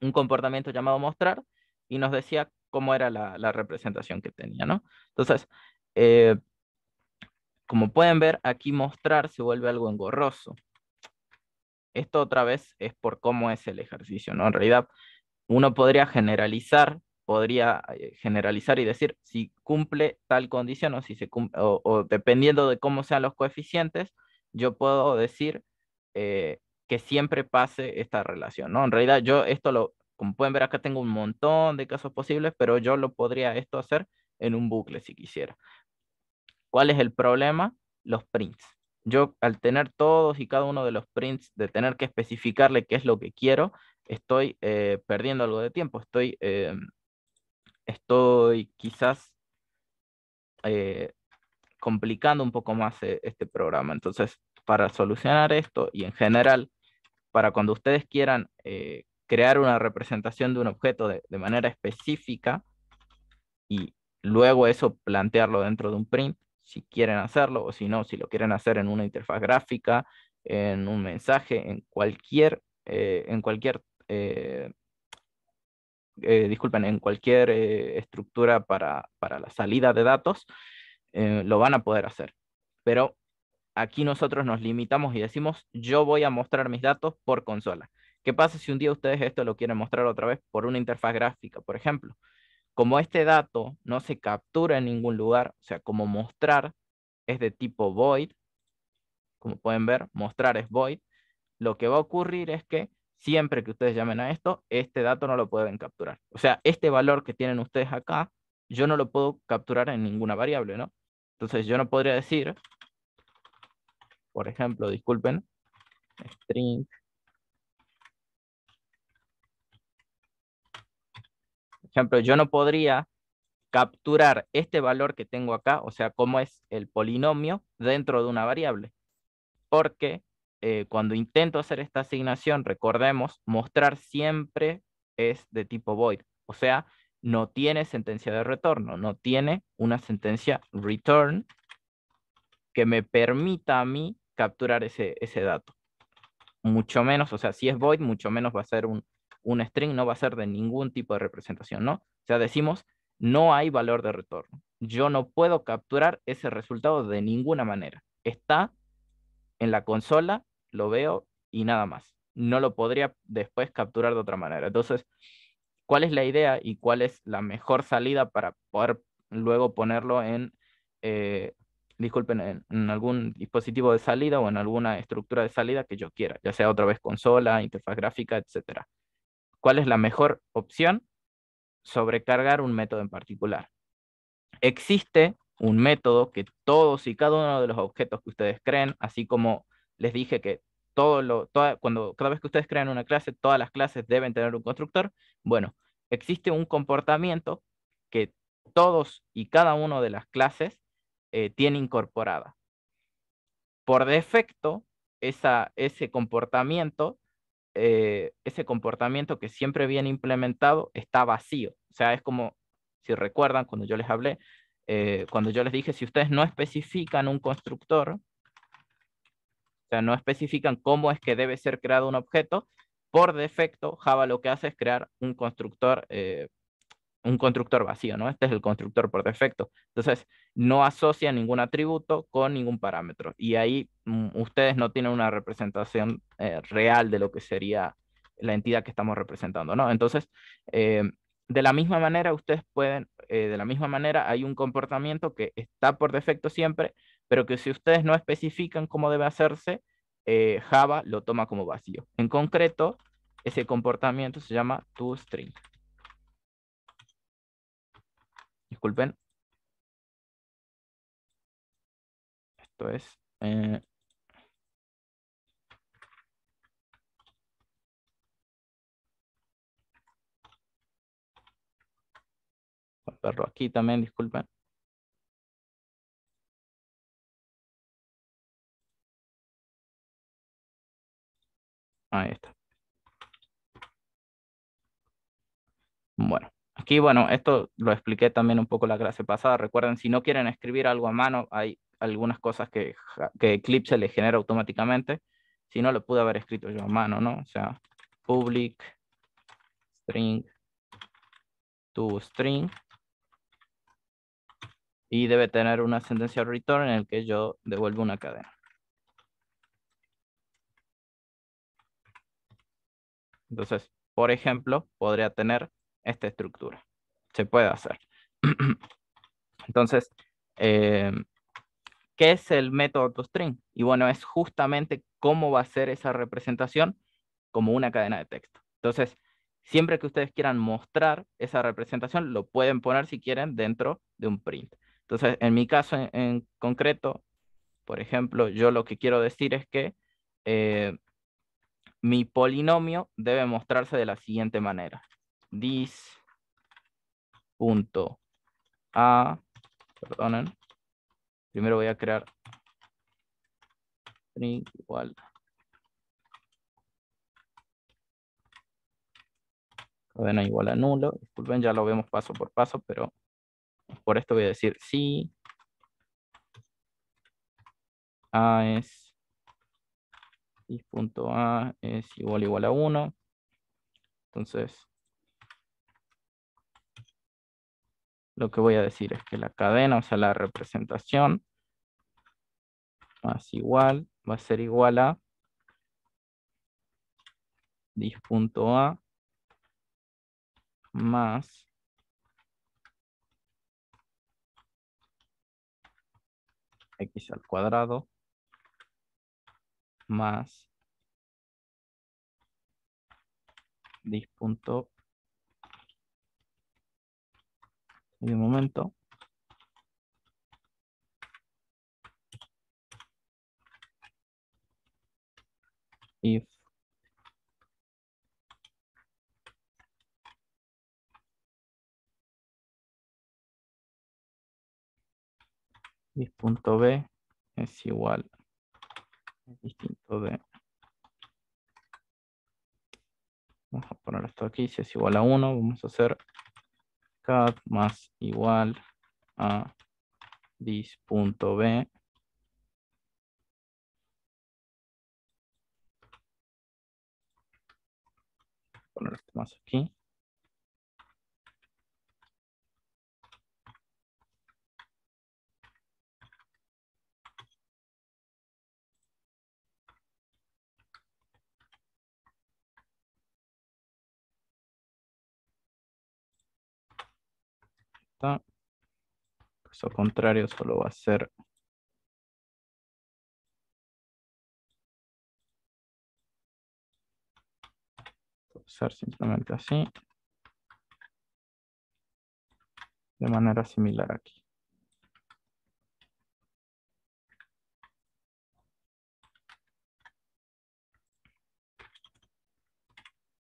un comportamiento llamado mostrar y nos decía cómo era la, representación que tenía, ¿no? Entonces, eh, como pueden ver, aquí mostrar se vuelve algo engorroso. Esto otra vez es por cómo es el ejercicio, ¿no? En realidad, uno podría generalizar, podría eh, generalizar y decir si cumple tal condición o si se cumple, o, dependiendo de cómo sean los coeficientes, yo puedo decir eh, que siempre pase esta relación, ¿no? En realidad yo esto lo, como pueden ver acá tengo un montón de casos posibles, pero yo lo podría esto hacer en un bucle si quisiera. ¿Cuál es el problema? Los prints. Yo al tener todos y cada uno de los prints, de tener que especificarle qué es lo que quiero, estoy eh, perdiendo algo de tiempo, estoy, eh, estoy quizás eh, complicando un poco más este programa. Entonces, para solucionar esto y en general para cuando ustedes quieran eh, crear una representación de un objeto de, manera específica y luego eso plantearlo dentro de un print, si quieren hacerlo o si no, si lo quieren hacer en una interfaz gráfica, en un mensaje, en cualquier, eh, en cualquier, eh, disculpen, en cualquier estructura para, para, la salida de datos, lo van a poder hacer. Pero aquí nosotros nos limitamos y decimos, yo voy a mostrar mis datos por consola. ¿Qué pasa si un día ustedes esto lo quieren mostrar otra vez por una interfaz gráfica, por ejemplo? Como este dato no se captura en ningún lugar, o sea, como mostrar es de tipo void, como pueden ver, mostrar es void, lo que va a ocurrir es que siempre que ustedes llamen a esto, este dato no lo pueden capturar. O sea, este valor que tienen ustedes acá, yo no lo puedo capturar en ninguna variable, ¿no? Entonces yo no podría decir por ejemplo, disculpen, string ejemplo, yo no podría capturar este valor que tengo acá, o sea, cómo es el polinomio dentro de una variable. Porque eh, cuando intento hacer esta asignación, recordemos, mostrar siempre es de tipo void. O sea, no tiene sentencia de retorno, no tiene una sentencia return que me permita a mí capturar ese, ese dato. Mucho menos, o sea, si es void, mucho menos va a ser un, un string, no va a ser de ningún tipo de representación, ¿no? O sea, decimos, no hay valor de retorno. Yo no puedo capturar ese resultado de ninguna manera. Está en la consola, lo veo y nada más. No lo podría después capturar de otra manera. Entonces, ¿cuál es la idea y cuál es la mejor salida para poder luego ponerlo en eh, disculpen, en, algún dispositivo de salida o en alguna estructura de salida que yo quiera, ya sea otra vez consola, interfaz gráfica, etc. ¿Cuál es la mejor opción? Sobrecargar un método en particular. Existe un método que todos y cada uno de los objetos que ustedes creen, así como les dije que todo lo, cuando, cada vez que ustedes crean una clase, todas las clases deben tener un constructor, bueno, existe un comportamiento que todos y cada uno de las clases eh, tiene incorporada. Por defecto, esa, ese comportamiento, eh, ese comportamiento que siempre viene implementado está vacío. O sea, es como, si recuerdan, cuando yo les hablé, eh, cuando yo les dije, si ustedes no especifican un constructor, o sea, no especifican cómo es que debe ser creado un objeto, por defecto Java lo que hace es crear un constructor un constructor vacío, ¿no? Este es el constructor por defecto. Entonces, no asocia ningún atributo con ningún parámetro. Y ahí mm, ustedes no tienen una representación eh, real de lo que sería la entidad que estamos representando, ¿no? Entonces, eh, de la misma manera, ustedes pueden, eh, de la misma manera, hay un comportamiento que está por defecto siempre, pero que si ustedes no especifican cómo debe hacerse, Java lo toma como vacío. En concreto, ese comportamiento se llama toString. Disculpen. Esto es... Eh, Perro aquí también, disculpen. Ahí está. Bueno. Aquí, bueno, esto lo expliqué también un poco la clase pasada. Recuerden, si no quieren escribir algo a mano, hay algunas cosas que, que Eclipse le genera automáticamente. Si no, lo pude haber escrito yo a mano, ¿no? O sea, public string to string. Y debe tener una sentencia return en el que yo devuelvo una cadena. Entonces, por ejemplo, podría tener esta estructura. Se puede hacer. Entonces, eh, ¿qué es el método toString? Y bueno, es justamente cómo va a ser esa representación como una cadena de texto. Entonces, siempre que ustedes quieran mostrar esa representación, lo pueden poner si quieren dentro de un print. Entonces, en mi caso en, concreto, por ejemplo, yo lo que quiero decir es que eh, mi polinomio debe mostrarse de la siguiente manera this punto a, perdonen, primero voy a crear string igual cadena igual a nulo, disculpen, ya lo vemos paso por paso, pero por esto voy a decir Si. a es y punto a es igual igual a 1, entonces lo que voy a decir es que la cadena, o sea, la representación, más igual, va a ser igual a dis.a más x al cuadrado más dis.a Y momento. If y punto B es igual distinto de vamos a poner esto aquí si es igual a 1 vamos a hacer más igual a b poner más aquí está. Caso pues contrario, solo va a ser simplemente así. De manera similar aquí.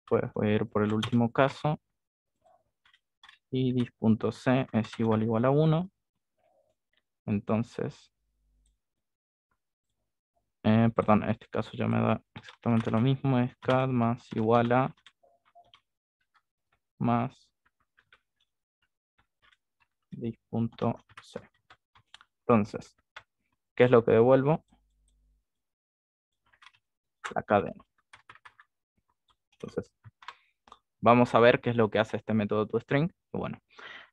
Pues voy a ir por el último caso y dis.c es igual igual a 1. Entonces, eh, perdón, en este caso ya me da exactamente lo mismo, es cad más igual a más dis.c. Entonces, ¿qué es lo que devuelvo? La cadena. Entonces, vamos a ver qué es lo que hace este método toString. Bueno,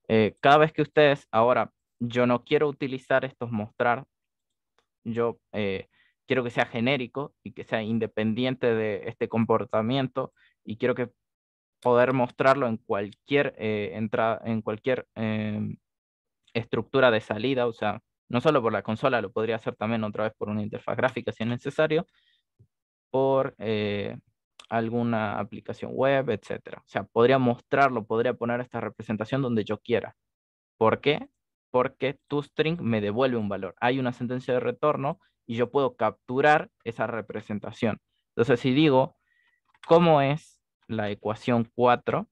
eh, cada vez que ustedes, ahora, yo no quiero utilizar estos mostrar, yo eh, quiero que sea genérico y que sea independiente de este comportamiento y quiero que poder mostrarlo en cualquier eh, entrada, en cualquier em, estructura de salida, o sea, no solo por la consola, lo podría hacer también otra vez por una interfaz gráfica si es necesario, por alguna aplicación web, etcétera. O sea, podría mostrarlo, podría poner esta representación donde yo quiera. ¿Por qué? Porque toString me devuelve un valor. Hay una sentencia de retorno y yo puedo capturar esa representación. Entonces, si digo, ¿cómo es la ecuación 4?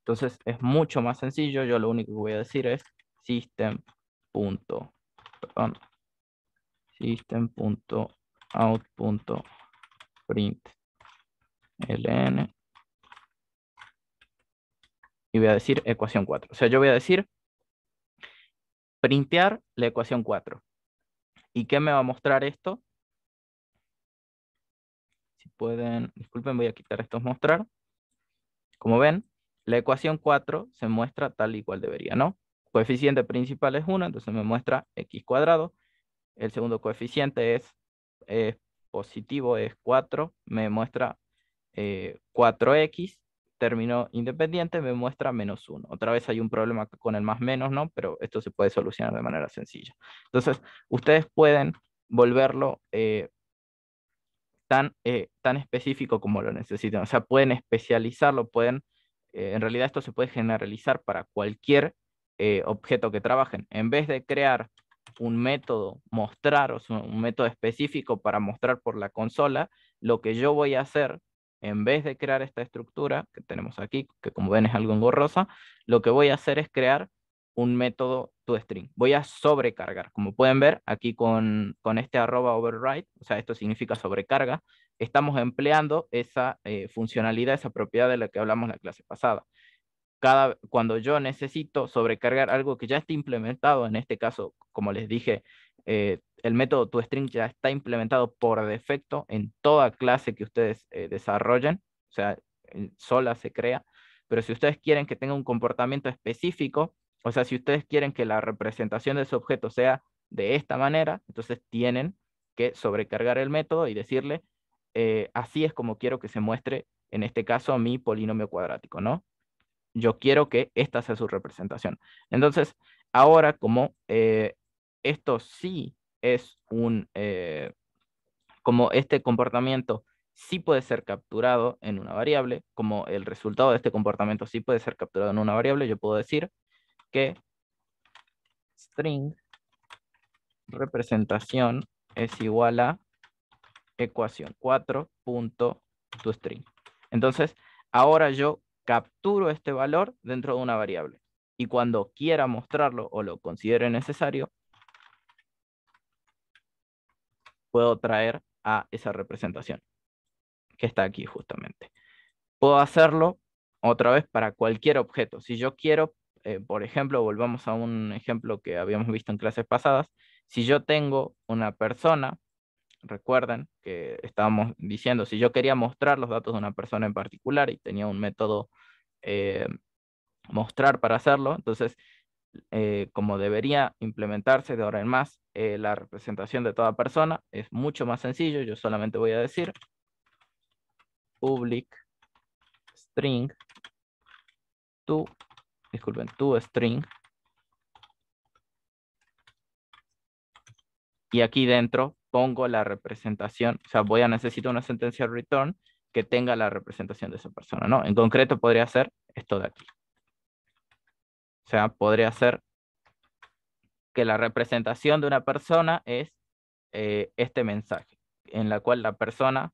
Entonces, es mucho más sencillo. Yo lo único que voy a decir es system. system.out.print ln. Y voy a decir ecuación 4. O sea, yo voy a decir printear la ecuación 4. ¿Y qué me va a mostrar esto? Si pueden, disculpen, voy a quitar estos mostrar. Como ven, la ecuación 4 se muestra tal y cual debería, ¿no? Coeficiente principal es 1, entonces me muestra x cuadrado. El segundo coeficiente es, es positivo, es 4, me muestra 4x, eh, término independiente, me muestra menos 1. Otra vez hay un problema con el más menos, ¿no? Pero esto se puede solucionar de manera sencilla. Entonces, ustedes pueden volverlo eh, tan, eh, tan específico como lo necesiten, O sea, pueden especializarlo, pueden... en realidad esto se puede generalizar para cualquier objeto que trabajen. En vez de crear un método mostrar, o un método específico para mostrar por la consola, lo que yo voy a hacer en vez de crear esta estructura que tenemos aquí, que como ven es algo engorrosa, lo que voy a hacer es crear un método toString. Voy a sobrecargar. Como pueden ver aquí con, con este arroba override, o sea, esto significa sobrecarga, estamos empleando esa eh, funcionalidad, esa propiedad de la que hablamos la clase pasada. Cada, cuando yo necesito sobrecargar algo que ya está implementado, en este caso, como les dije, eh, el método toString ya está implementado por defecto en toda clase que ustedes eh, desarrollen, o sea, sola se crea, pero si ustedes quieren que tenga un comportamiento específico, o sea, si ustedes quieren que la representación de su objeto sea de esta manera, entonces tienen que sobrecargar el método y decirle, eh, así es como quiero que se muestre, en este caso, mi polinomio cuadrático, ¿no? Yo quiero que esta sea su representación. Entonces, ahora como eh, esto sí es un, eh, como este comportamiento sí puede ser capturado en una variable, como el resultado de este comportamiento sí puede ser capturado en una variable, yo puedo decir que string representación es igual a ecuación string Entonces, ahora yo capturo este valor dentro de una variable y cuando quiera mostrarlo o lo considere necesario, puedo traer a esa representación que está aquí justamente. Puedo hacerlo otra vez para cualquier objeto. Si yo quiero, eh, por ejemplo, volvamos a un ejemplo que habíamos visto en clases pasadas, si yo tengo una persona, recuerden que estábamos diciendo, si yo quería mostrar los datos de una persona en particular y tenía un método eh, mostrar para hacerlo, entonces eh, como debería implementarse de ahora en más eh, la representación de toda persona. Es mucho más sencillo, yo solamente voy a decir public string to, disculpen, to string. Y aquí dentro pongo la representación, o sea, voy a necesitar una sentencia return que tenga la representación de esa persona, ¿no? En concreto podría ser esto de aquí. O sea, podría ser que la representación de una persona es eh, este mensaje, en la cual la persona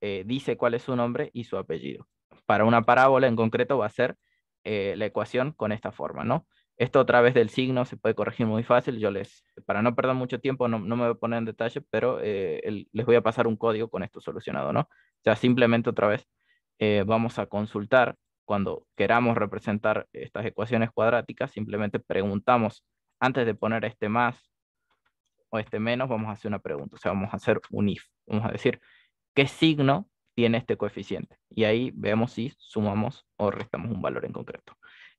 eh, dice cuál es su nombre y su apellido. Para una parábola en concreto va a ser eh, la ecuación con esta forma, ¿no? Esto a través del signo se puede corregir muy fácil. Yo les, para no perder mucho tiempo, no, me voy a poner en detalle, pero les voy a pasar un código con esto solucionado, ¿no? O sea, simplemente otra vez vamos a consultar cuando queramos representar estas ecuaciones cuadráticas, simplemente preguntamos, antes de poner este más o este menos, vamos a hacer una pregunta, o sea, vamos a hacer un if, vamos a decir, ¿qué signo tiene este coeficiente? Y ahí vemos si sumamos o restamos un valor en concreto.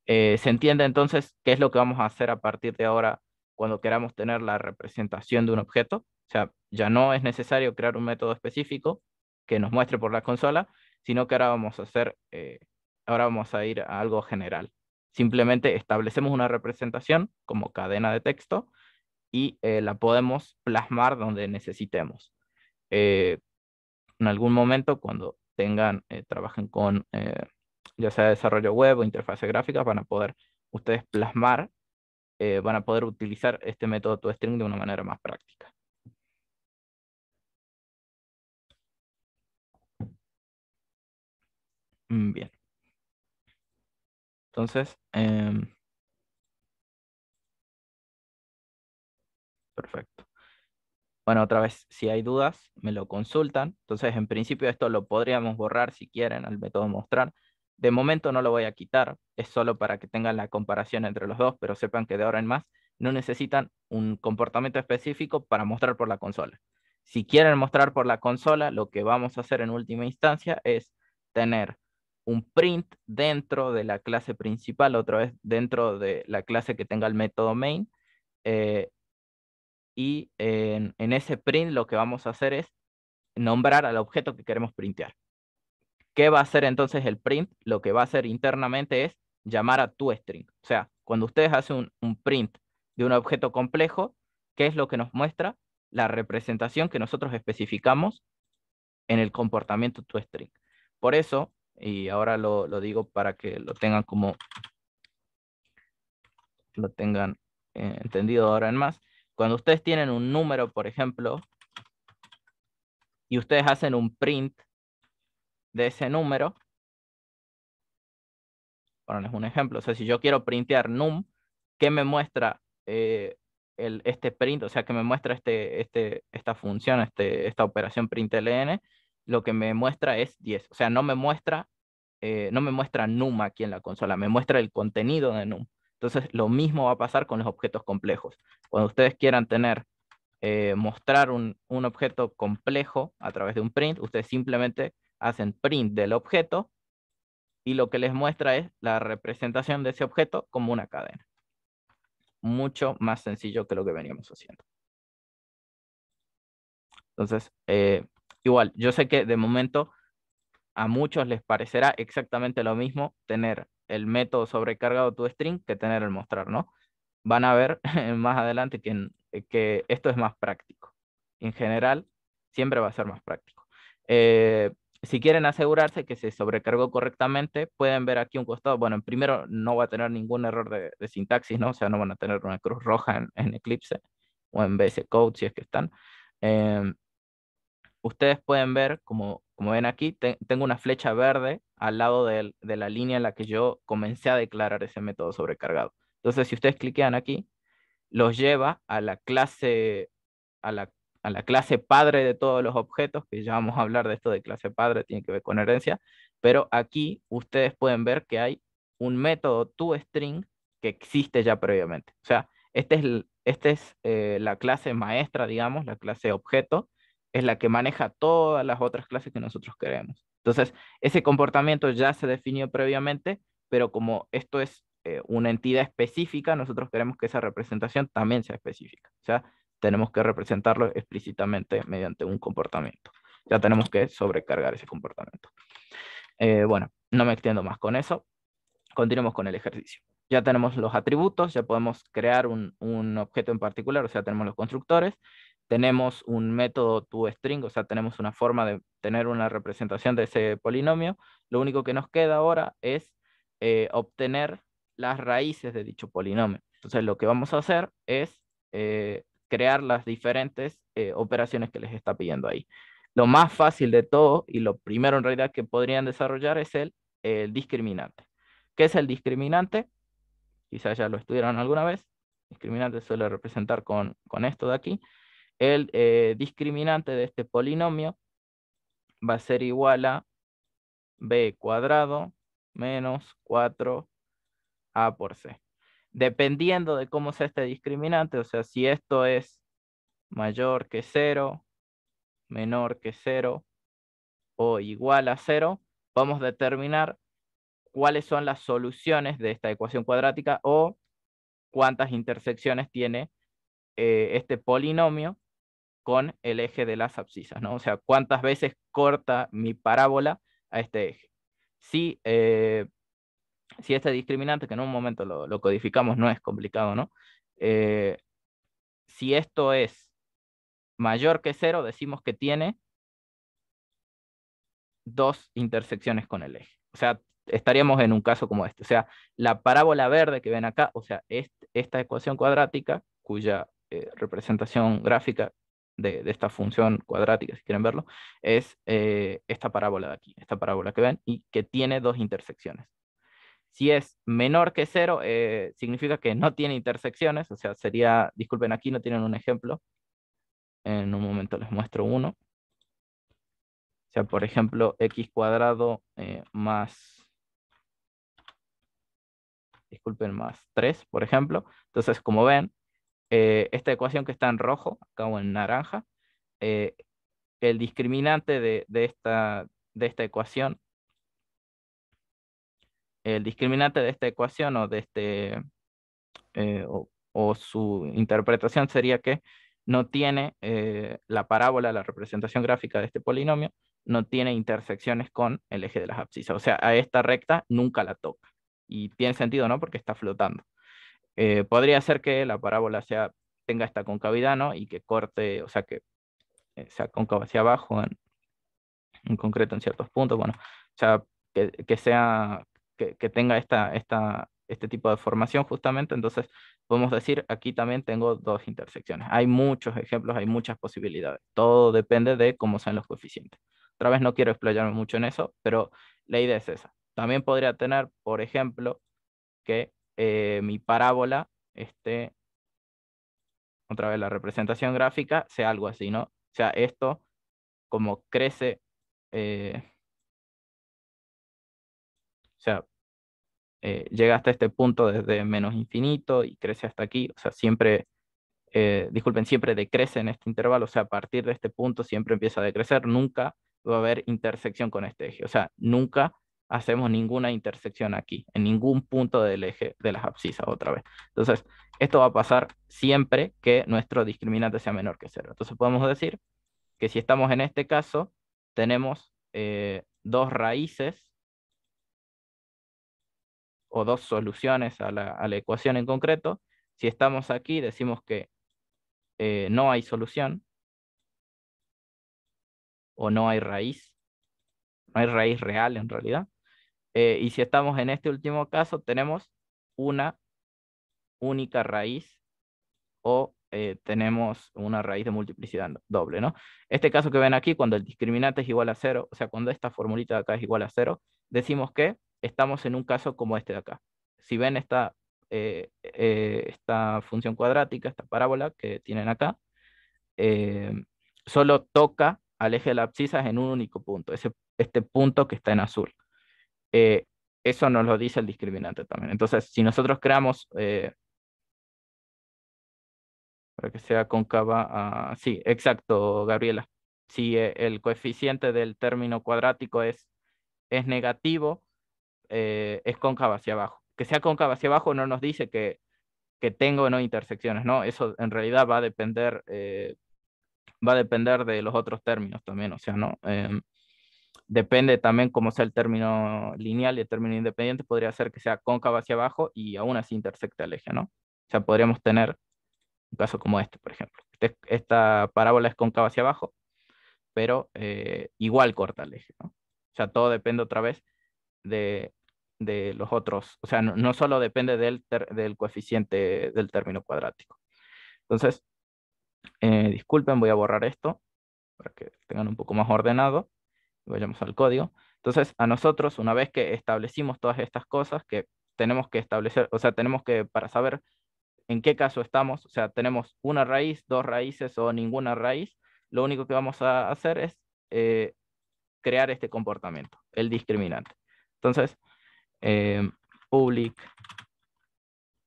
Eh, ¿Se entiende entonces qué es lo que vamos a hacer a partir de ahora cuando queramos tener la representación de un objeto? O sea, ya no es necesario crear un método específico que nos muestre por la consola, sino que ahora vamos a hacer... Eh, Ahora vamos a ir a algo general. Simplemente establecemos una representación como cadena de texto y eh, la podemos plasmar donde necesitemos. Eh, en algún momento, cuando tengan, eh, trabajen con ya sea desarrollo web o interfaces gráficas, van a poder ustedes plasmar, van a poder utilizar este método toString de una manera más práctica. Mm, bien. Entonces, em, perfecto. Bueno, otra vez, si hay dudas, me lo consultan. Entonces, en principio esto lo podríamos borrar si quieren al método mostrar. De momento no lo voy a quitar, es solo para que tengan la comparación entre los dos, pero sepan que de ahora en más no necesitan un comportamiento específico para mostrar por la consola. Si quieren mostrar por la consola, lo que vamos a hacer en última instancia es tener un print dentro de la clase principal, otra vez dentro de la clase que tenga el método main. Eh, y en, ese print lo que vamos a hacer es nombrar al objeto que queremos printear. ¿Qué va a hacer entonces el print? Lo que va a hacer internamente es llamar a tu string. O sea, cuando ustedes hacen un, un print de un objeto complejo, ¿qué es lo que nos muestra? La representación que nosotros especificamos en el comportamiento toString. Por eso, y ahora lo, digo para que lo tengan como, lo tengan eh, entendido ahora en más. Cuando ustedes tienen un número, por ejemplo, y ustedes hacen un print de ese número, bueno, un ejemplo, o sea, si yo quiero printear num, ¿qué me muestra eh, el, este print? O sea, que me muestra este, este, esta función, este, esta operación println, lo que me muestra es 10. O sea, no me muestra, eh, no me muestra num aquí en la consola, me muestra el contenido de num. Entonces, lo mismo va a pasar con los objetos complejos. Cuando ustedes quieran tener, eh, mostrar un, objeto complejo a través de un print, ustedes simplemente hacen print del objeto y lo que les muestra es la representación de ese objeto como una cadena. Mucho más sencillo que lo que veníamos haciendo. Entonces, eh, igual, yo sé que de momento a muchos les parecerá exactamente lo mismo tener el método sobrecargado tu string que tener el mostrar, ¿no? Van a ver más adelante que, que esto es más práctico. En general, siempre va a ser más práctico. Eh, si quieren asegurarse que se sobrecargó correctamente, pueden ver aquí un costado. Bueno, primero no va a tener ningún error de, sintaxis, ¿no? O sea, no van a tener una cruz roja en, Eclipse o en VS Code si es que están. Eh, ustedes pueden ver, como, ven aquí, tengo una flecha verde al lado de, la línea en la que yo comencé a declarar ese método sobrecargado. Entonces, si ustedes cliquean aquí, los lleva a la clase, a la, clase padre de todos los objetos, que ya vamos a hablar de esto de clase padre, tiene que ver con herencia, pero aquí ustedes pueden ver que hay un método toString que existe ya previamente. O sea, esta es, este es este eh, la clase maestra, digamos, la clase objeto, es la que maneja todas las otras clases que nosotros queremos. Entonces, ese comportamiento ya se definió previamente, pero como esto es eh, una entidad específica, nosotros queremos que esa representación también sea específica. O sea, tenemos que representarlo explícitamente mediante un comportamiento. Ya tenemos que sobrecargar ese comportamiento. Eh, bueno, no me extiendo más con eso. Continuemos con el ejercicio. Ya tenemos los atributos, ya podemos crear un, un objeto en particular, o sea, tenemos los constructores, tenemos un método toString, o sea, tenemos una forma de tener una representación de ese polinomio. Lo único que nos queda ahora es eh, obtener las raíces de dicho polinomio. Entonces, lo que vamos a hacer es eh, crear las diferentes eh, operaciones que les está pidiendo ahí. Lo más fácil de todo, y lo primero en realidad que podrían desarrollar es el, discriminante. ¿Qué es el discriminante? Quizás ya lo estudiaron alguna vez. Discriminante suele representar con esto de aquí el eh, discriminante de este polinomio va a ser igual a b cuadrado menos 4a por c. Dependiendo de cómo sea este discriminante, o sea, si esto es mayor que 0, menor que 0 o igual a 0, vamos a determinar cuáles son las soluciones de esta ecuación cuadrática o cuántas intersecciones tiene eh, este polinomio con el eje de las abscisas, ¿no? O sea, cuántas veces corta mi parábola a este eje. Si, eh, si este discriminante, que en un momento lo, codificamos, no es complicado, ¿no? Eh, si esto es mayor que cero, decimos que tiene dos intersecciones con el eje. O sea, estaríamos en un caso como este. O sea, la parábola verde que ven acá, o sea, esta ecuación cuadrática, cuya eh, representación gráfica de, esta función cuadrática, si quieren verlo, es eh, esta parábola de aquí, esta parábola que ven, y que tiene dos intersecciones. Si es menor que cero, eh, significa que no tiene intersecciones, o sea, sería, disculpen, aquí no tienen un ejemplo, en un momento les muestro uno. O sea, por ejemplo, x cuadrado eh, más, disculpen, más 3, por ejemplo. Entonces, como ven, eh, esta ecuación que está en rojo, acá o en naranja, eh, el discriminante de, esta, de esta ecuación, el discriminante de esta ecuación o de este, eh, o, su interpretación sería que no tiene la parábola, la representación gráfica de este polinomio, no tiene intersecciones con el eje de las abscisas. O sea, a esta recta nunca la toca. Y tiene sentido, ¿no? Porque está flotando. Eh, podría ser que la parábola sea, tenga esta concavidad, ¿no? Y que corte, o sea, que eh, sea cóncava hacia abajo, en, concreto en ciertos puntos, bueno, o sea, que, sea, que, tenga esta, esta, este tipo de formación justamente, entonces podemos decir, aquí también tengo dos intersecciones. Hay muchos ejemplos, hay muchas posibilidades, todo depende de cómo sean los coeficientes. Otra vez no quiero explayarme mucho en eso, pero la idea es esa. También podría tener, por ejemplo, que eh, mi parábola, este, otra vez la representación gráfica, sea algo así, ¿no? O sea, esto como crece, eh, o sea, eh, llega hasta este punto desde menos infinito y crece hasta aquí, o sea, siempre, disculpen, siempre decrece en este intervalo, o sea, a partir de este punto siempre empieza a decrecer, nunca va a haber intersección con este eje, o sea, nunca hacemos ninguna intersección aquí, en ningún punto del eje de las abscisas otra vez. Entonces, esto va a pasar siempre que nuestro discriminante sea menor que cero. Entonces podemos decir que si estamos en este caso, tenemos eh, dos raíces o dos soluciones a la, ecuación en concreto. Si estamos aquí, decimos que eh, no hay solución o no hay raíz. No hay raíz real en realidad. Eh, y si estamos en este último caso, tenemos una única raíz o eh, tenemos una raíz de multiplicidad doble, ¿no? Este caso que ven aquí, cuando el discriminante es igual a cero, o sea, cuando esta formulita de acá es igual a cero, decimos que estamos en un caso como este de acá. Si ven esta, eh, esta función cuadrática, esta parábola que tienen acá, solo toca al eje de la abscisa en un único punto, ese, este punto que está en azul. Eh, eso nos lo dice el discriminante también. Entonces, si nosotros creamos, eh, para que sea cóncava, sí, exacto, Gabriela. Si eh, el coeficiente del término cuadrático es, es negativo, es cóncava hacia abajo. Que sea cóncava hacia abajo no nos dice que, que tengo no intersecciones, ¿no? Eso en realidad va a depender va a depender de los otros términos también, o sea, ¿no? Em, depende también cómo sea el término lineal y el término independiente, podría ser que sea cóncava hacia abajo y aún así intersecta el eje, ¿no? O sea, podríamos tener un caso como este, por ejemplo. Este, esta parábola es cóncava hacia abajo, pero eh, igual corta el eje, ¿no? O sea, todo depende otra vez de, los otros, o sea, no, solo depende del, coeficiente del término cuadrático. Entonces, eh, disculpen, voy a borrar esto para que tengan un poco más ordenado vayamos al código. Entonces, a nosotros, una vez que establecimos todas estas cosas que tenemos que establecer, o sea, tenemos que, para saber en qué caso estamos, o sea, tenemos una raíz, dos raíces o ninguna raíz, lo único que vamos a hacer es eh, crear este comportamiento, el discriminante. Entonces, em, public,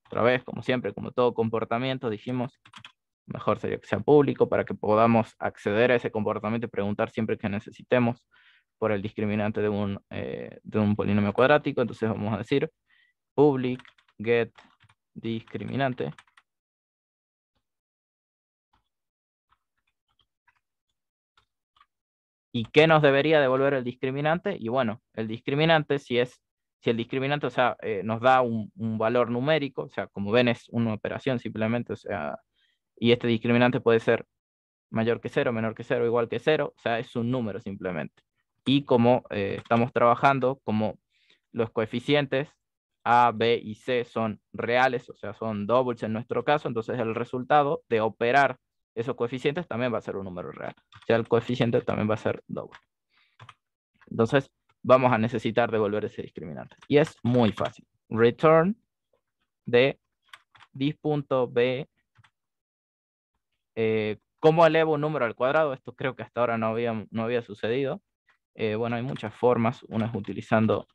otra vez, como siempre, como todo comportamiento, dijimos, mejor sería que sea público para que podamos acceder a ese comportamiento y preguntar siempre que necesitemos por el discriminante de un, eh, de un polinomio cuadrático. Entonces vamos a decir public get discriminante. ¿Y qué nos debería devolver el discriminante? Y bueno, el discriminante, si es si el discriminante, o sea, eh, nos da un, un, valor numérico, o sea, como ven es una operación simplemente, o sea, y este discriminante puede ser mayor que cero, menor que cero, igual que cero, o sea, es un número simplemente y como eh, estamos trabajando, como los coeficientes A, B y C son reales, o sea, son doubles en nuestro caso, entonces el resultado de operar esos coeficientes también va a ser un número real. O sea, el coeficiente también va a ser double. Entonces, vamos a necesitar devolver ese discriminante. Y es muy fácil. Return de dis.b. Eh, ¿Cómo elevo un número al cuadrado? Esto creo que hasta ahora no había, no había sucedido. Eh, bueno, hay muchas formas. Una es utilizando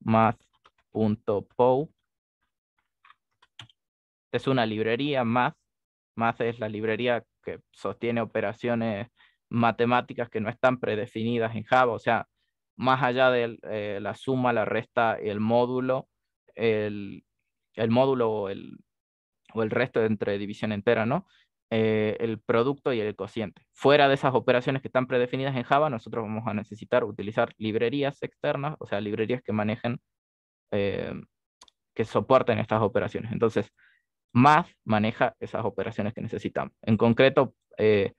math.pow. Es una librería math. Math es la librería que sostiene operaciones matemáticas que no están predefinidas en Java. O sea, más allá de eh, la suma, la resta, el módulo, el, módulo o el resto entre división entera, ¿no? Eh, el producto y el cociente. Fuera de esas operaciones que están predefinidas en Java, nosotros vamos a necesitar utilizar librerías externas, o sea, librerías que manejen, eh, que soporten estas operaciones. Entonces, Math maneja esas operaciones que necesitamos. En concreto, eh,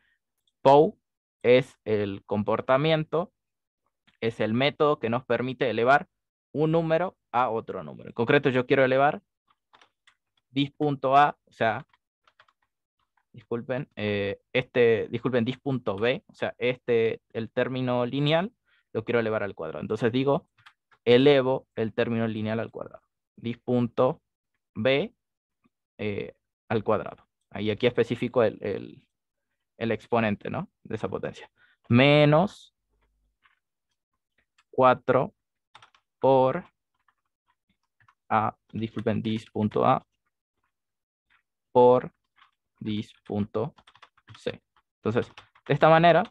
POW es el comportamiento, es el método que nos permite elevar un número a otro número. En concreto, yo quiero elevar dis.a, o sea, disculpen, eh, este, disculpen, dis.b, o sea, este, el término lineal, lo quiero elevar al cuadrado. Entonces digo, elevo el término lineal al cuadrado. Dis.b eh, al cuadrado. Ahí aquí especifico el, el exponente, ¿no? De esa potencia. Menos 4 por a, disculpen, dis.a por dis.c. Entonces, de esta manera,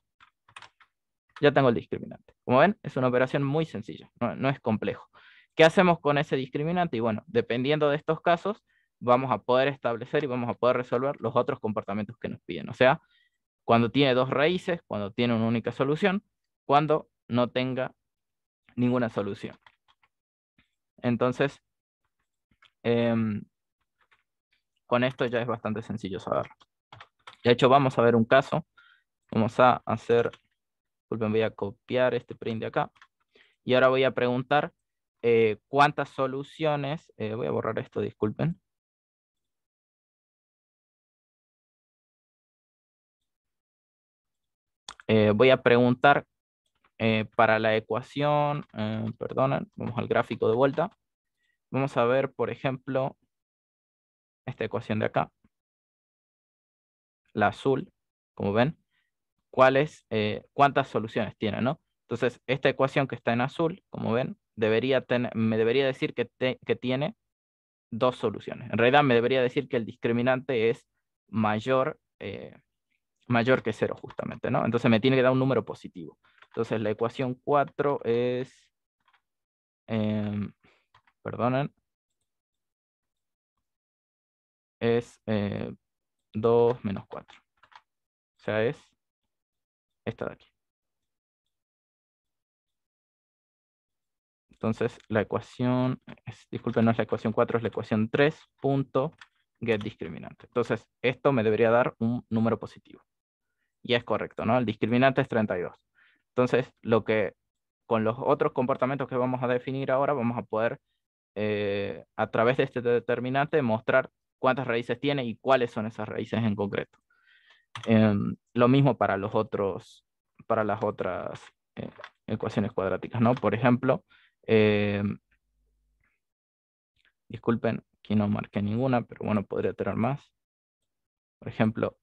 ya tengo el discriminante. Como ven, es una operación muy sencilla, no, no es complejo. ¿Qué hacemos con ese discriminante? Y bueno, dependiendo de estos casos, vamos a poder establecer y vamos a poder resolver los otros comportamientos que nos piden. O sea, cuando tiene dos raíces, cuando tiene una única solución, cuando no tenga ninguna solución. Entonces, eh, con esto ya es bastante sencillo saber. De hecho, vamos a ver un caso. Vamos a hacer, disculpen, voy a copiar este print de acá. Y ahora voy a preguntar eh, cuántas soluciones, eh, voy a borrar esto, disculpen. Eh, voy a preguntar para la ecuación, perdonen, vamos al gráfico de vuelta. Vamos a ver, por ejemplo, esta ecuación de acá, la azul, como ven, cuáles, eh, cuántas soluciones tiene, ¿no? Entonces, esta ecuación que está en azul, como ven, debería me debería decir que, que tiene dos soluciones. En realidad me debería decir que el discriminante es mayor, eh, mayor que cero, justamente, ¿no? Entonces me tiene que dar un número positivo. Entonces la ecuación 4 es, em, perdonen, es 2 eh, menos 4. O sea, es esta de aquí. Entonces, la ecuación, disculpen, no es la ecuación 4, es la ecuación 3, get discriminante. Entonces, esto me debería dar un número positivo. Y es correcto, ¿no? El discriminante es 32. Entonces, lo que con los otros comportamientos que vamos a definir ahora, vamos a poder, eh, a través de este determinante, mostrar cuántas raíces tiene y cuáles son esas raíces en concreto. Em, lo mismo para los otros, para las otras eh, ecuaciones cuadráticas, ¿no? Por ejemplo, em, disculpen, aquí no marqué ninguna, pero bueno, podría tener más. Por ejemplo,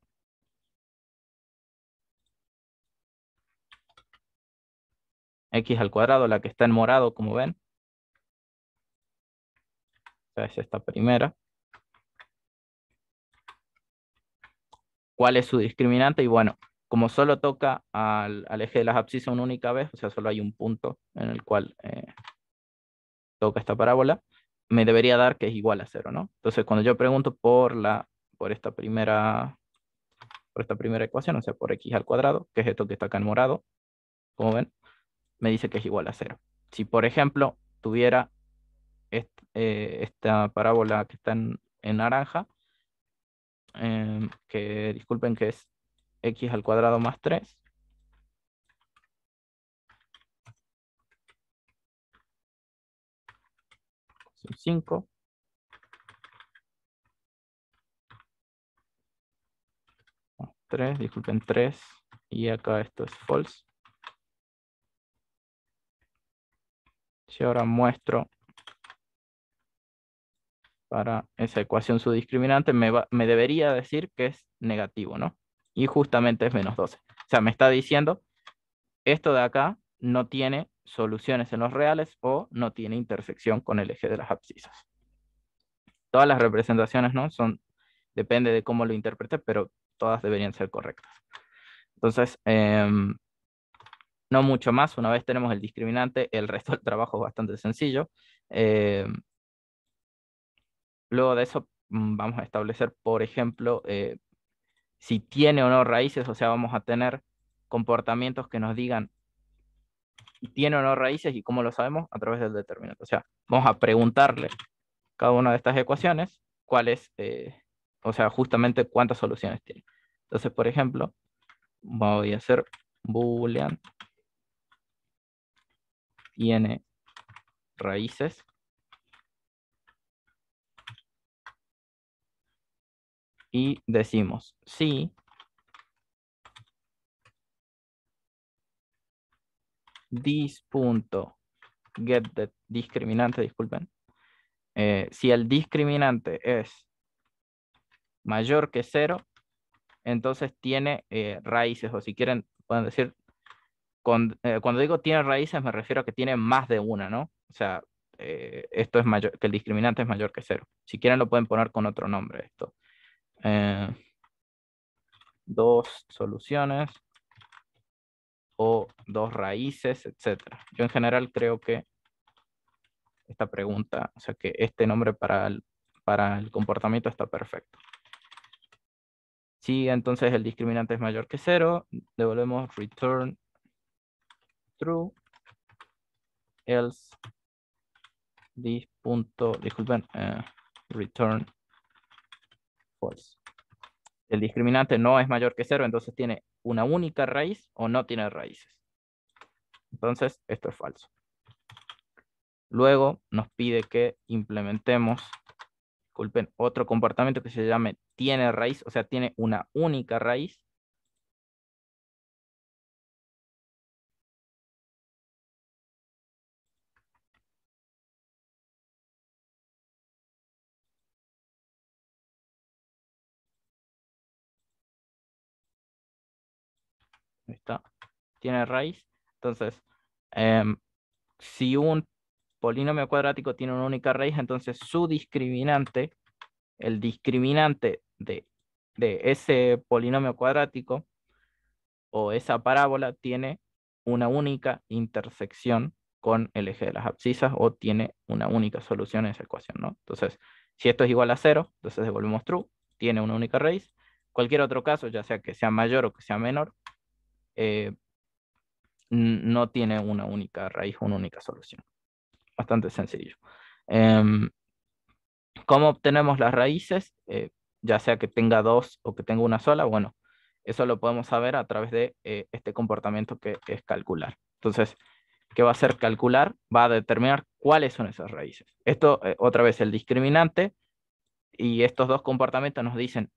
x al cuadrado, la que está en morado, como ven. es esta primera. cuál es su discriminante y bueno, como solo toca al, eje de las abscisas una única vez, o sea, solo hay un punto en el cual eh, toca esta parábola, me debería dar que es igual a cero, ¿no? Entonces, cuando yo pregunto por, la, por, esta, primera, por esta primera ecuación, o sea, por x al cuadrado, que es esto que está acá en morado, como ven, me dice que es igual a cero. Si, por ejemplo, tuviera eh, esta parábola que está en naranja, Em, que disculpen que es x al cuadrado más 3. Son 5. 3, disculpen 3. Y acá esto es false. Si ahora muestro para esa ecuación su discriminante me, debería decir que es negativo, ¿no? Y justamente es menos 12. O sea, me está diciendo, esto de acá no tiene soluciones en los reales o no tiene intersección con el eje de las abscisas. Todas las representaciones, ¿no? Son, depende de cómo lo interprete, pero todas deberían ser correctas. Entonces, em, no mucho más. Una vez tenemos el discriminante, el resto del trabajo es bastante sencillo. Em, Luego de eso mm, vamos a establecer, por ejemplo, eh, si tiene o no raíces, o sea, vamos a tener comportamientos que nos digan tiene o no raíces y cómo lo sabemos a través del determinante. O sea, vamos a preguntarle cada una de estas ecuaciones cuál eh, o sea, justamente cuántas soluciones tiene. Entonces, por ejemplo, voy a hacer boolean tiene raíces y decimos si this punto get discriminante, disculpen, eh, si el discriminante es mayor que cero, entonces tiene eh, raíces, o si quieren, pueden decir, eh, cuando digo tiene raíces me refiero a que tiene más de una, ¿no? O sea, esto es mayor, que el discriminante es mayor que cero. Si quieren lo pueden poner con otro nombre esto. Eh, dos soluciones o dos raíces, etc. Yo en general creo que esta pregunta, o sea que este nombre para el, para el comportamiento está perfecto. Si entonces el discriminante es mayor que cero, devolvemos return true, else this punto, disculpen, eh, return Falso. El discriminante no es mayor que cero, entonces tiene una única raíz o no tiene raíces. Entonces, esto es falso. Luego nos pide que implementemos, disculpen, otro comportamiento que se llame tiene raíz, o sea, tiene una única raíz. tiene raíz. Entonces, em, si un polinomio cuadrático tiene una única raíz, entonces su discriminante, el discriminante de, ese polinomio cuadrático o esa parábola tiene una única intersección con el eje de las abscisas o tiene una única solución en esa ecuación, ¿no? Entonces, si esto es igual a cero, entonces devolvemos true, tiene una única raíz. Cualquier otro caso, ya sea que sea mayor o que sea menor, eh, no tiene una única raíz, una única solución. Bastante sencillo. Em, ¿Cómo obtenemos las raíces? Eh, ya sea que tenga dos o que tenga una sola, bueno, eso lo podemos saber a través de eh, este comportamiento que es calcular. Entonces, ¿qué va a hacer calcular? Va a determinar cuáles son esas raíces. Esto, eh, otra vez, el discriminante y estos dos comportamientos nos dicen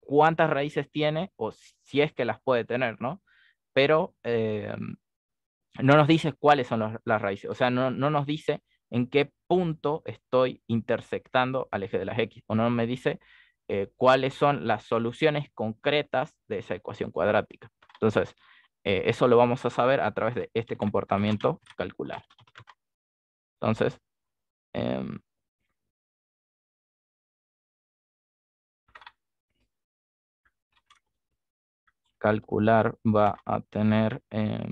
cuántas raíces tiene o si es que las puede tener, ¿no? Pero em, no nos dice cuáles son las raíces, o sea, no, nos dice en qué punto estoy intersectando al eje de las x, o no me dice eh, cuáles son las soluciones concretas de esa ecuación cuadrática. Entonces, eh, eso lo vamos a saber a través de este comportamiento calcular. Entonces, em, calcular va a tener... Em,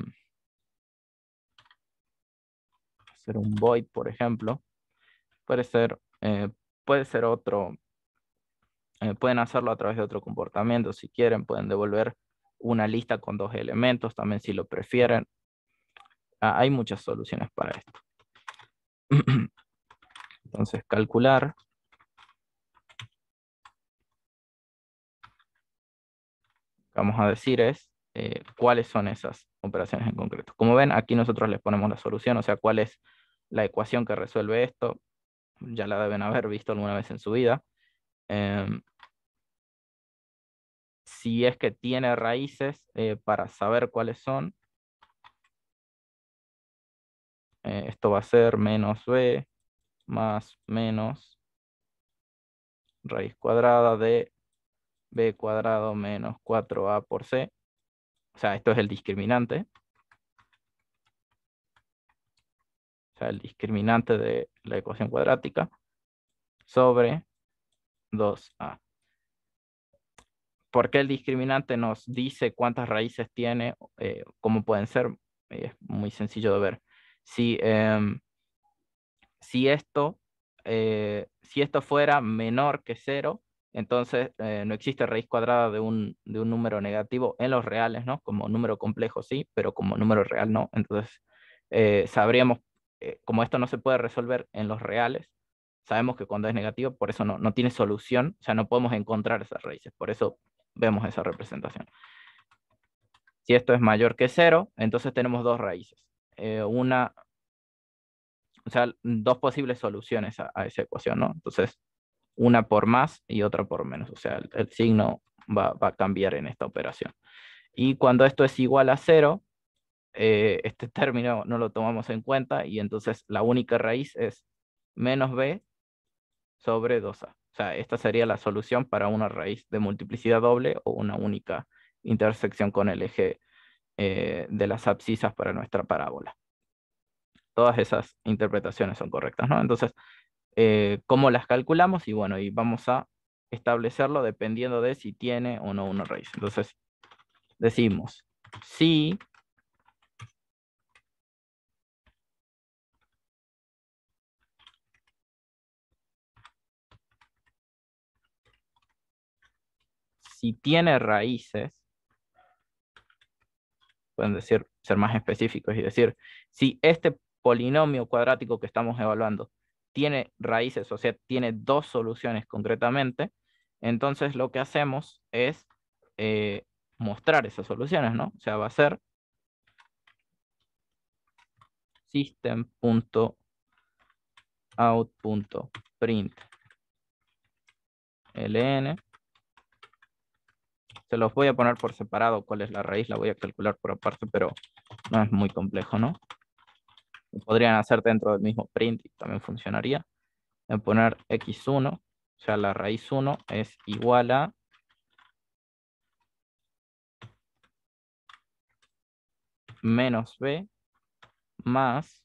un void, por ejemplo. Puede ser, eh, puede ser otro, eh, pueden hacerlo a través de otro comportamiento si quieren, pueden devolver una lista con dos elementos también si lo prefieren. Ah, hay muchas soluciones para esto. Entonces, calcular. Vamos a decir es eh, cuáles son esas operaciones en concreto. Como ven, aquí nosotros les ponemos la solución, o sea, cuál es la ecuación que resuelve esto, ya la deben haber visto alguna vez en su vida. Em, si es que tiene raíces, eh, para saber cuáles son, eh, esto va a ser menos b más menos raíz cuadrada de b cuadrado menos 4a por c. O sea, esto es el discriminante. sea, el discriminante de la ecuación cuadrática, sobre 2a. qué el discriminante nos dice cuántas raíces tiene, eh, cómo pueden ser, es eh, muy sencillo de ver. Si, em, si, esto, eh, si esto fuera menor que cero, entonces no existe raíz cuadrada de un, de un número negativo en los reales, ¿no? Como número complejo sí, pero como número real no. Entonces sabríamos eh, como esto no se puede resolver en los reales, sabemos que cuando es negativo, por eso no, no tiene solución, o sea, no podemos encontrar esas raíces, por eso vemos esa representación. Si esto es mayor que cero, entonces tenemos dos raíces. Eh, una, o sea, dos posibles soluciones a, esa ecuación, ¿no? Entonces, una por más y otra por menos, o sea, el, signo va, a cambiar en esta operación. Y cuando esto es igual a cero, eh, este término no lo tomamos en cuenta y entonces la única raíz es menos b sobre 2a. O sea, esta sería la solución para una raíz de multiplicidad doble o una única intersección con el eje eh, de las abscisas para nuestra parábola. Todas esas interpretaciones son correctas, ¿no? Entonces, eh, ¿cómo las calculamos? Y bueno, y vamos a establecerlo dependiendo de si tiene o no una raíz. Entonces, decimos, si si tiene raíces, pueden decir, ser más específicos y decir, si este polinomio cuadrático que estamos evaluando tiene raíces, o sea, tiene dos soluciones concretamente, entonces lo que hacemos es eh, mostrar esas soluciones, ¿no? O sea, va a ser system.out.print ln se los voy a poner por separado, cuál es la raíz, la voy a calcular por aparte, pero no es muy complejo, ¿no? podrían hacer dentro del mismo print y también funcionaría. En poner x1, o sea, la raíz 1 es igual a menos b más,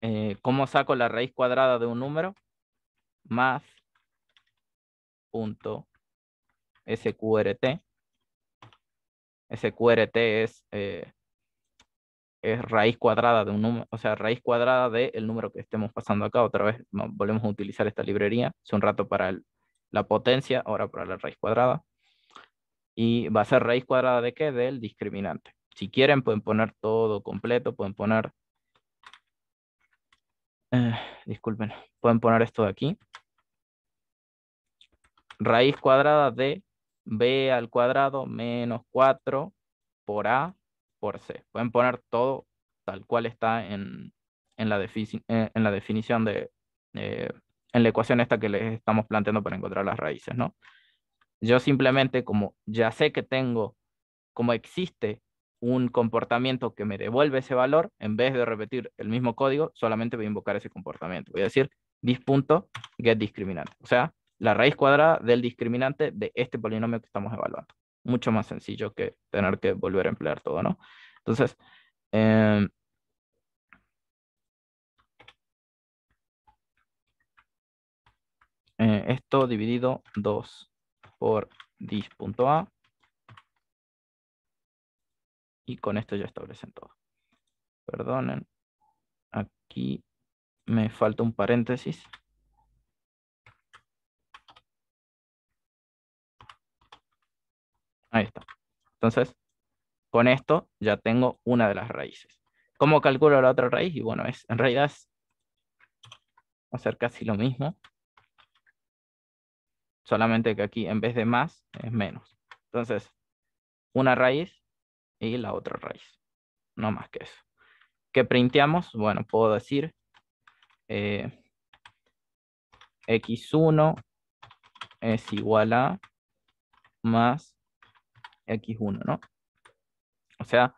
eh, ¿cómo saco la raíz cuadrada de un número? Más punto SQRT. SQRT es, eh, es raíz cuadrada de un número, o sea, raíz cuadrada del el número que estemos pasando acá. Otra vez volvemos a utilizar esta librería. Hace un rato para la potencia, ahora para la raíz cuadrada. Y va a ser raíz cuadrada de qué? Del discriminante. Si quieren pueden poner todo completo, pueden poner... Eh, disculpen, pueden poner esto de aquí. Raíz cuadrada de b al cuadrado menos 4 por a por c. Pueden poner todo tal cual está en, la, eh, en la, definición de, eh, en la ecuación esta que les estamos planteando para encontrar las raíces, ¿no? Yo simplemente, como ya sé que tengo, como existe un comportamiento que me devuelve ese valor, en vez de repetir el mismo código, solamente voy a invocar ese comportamiento. Voy a decir discriminante O sea, la raíz cuadrada del discriminante de este polinomio que estamos evaluando. Mucho más sencillo que tener que volver a emplear todo, ¿no? Entonces, em, eh, esto dividido 2 por dis.a y con esto ya establecen todo. Perdonen, aquí me falta un paréntesis. Ahí está. Entonces, con esto ya tengo una de las raíces. ¿Cómo calculo la otra raíz? Y bueno, es, en realidad a hacer casi lo mismo. Solamente que aquí en vez de más es menos. Entonces, una raíz y la otra raíz. No más que eso. ¿Qué printeamos? Bueno, puedo decir eh, x1 es igual a más x1, ¿no? O sea,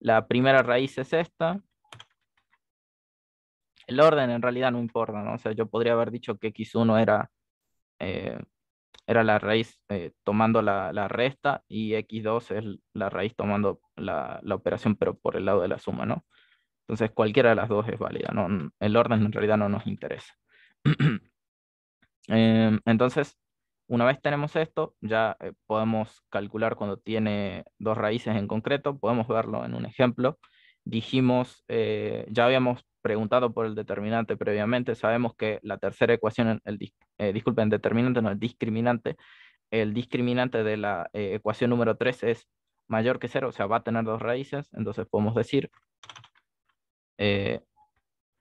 la primera raíz es esta. El orden en realidad no importa, ¿no? O sea, yo podría haber dicho que x1 era, eh, era eh, la raíz tomando la, resta y x2 es la raíz tomando la, operación, pero por el lado de la suma, ¿no? Entonces cualquiera de las dos es válida, ¿no? El orden en realidad no nos interesa. Em, entonces, una vez tenemos esto, ya eh, podemos calcular cuando tiene dos raíces en concreto, podemos verlo en un ejemplo. Dijimos, eh, ya habíamos preguntado por el determinante previamente, sabemos que la tercera ecuación, el, eh, disculpen, determinante no, el discriminante, el discriminante de la ecuación número 3 es mayor que 0, o sea, va a tener dos raíces, entonces podemos decir,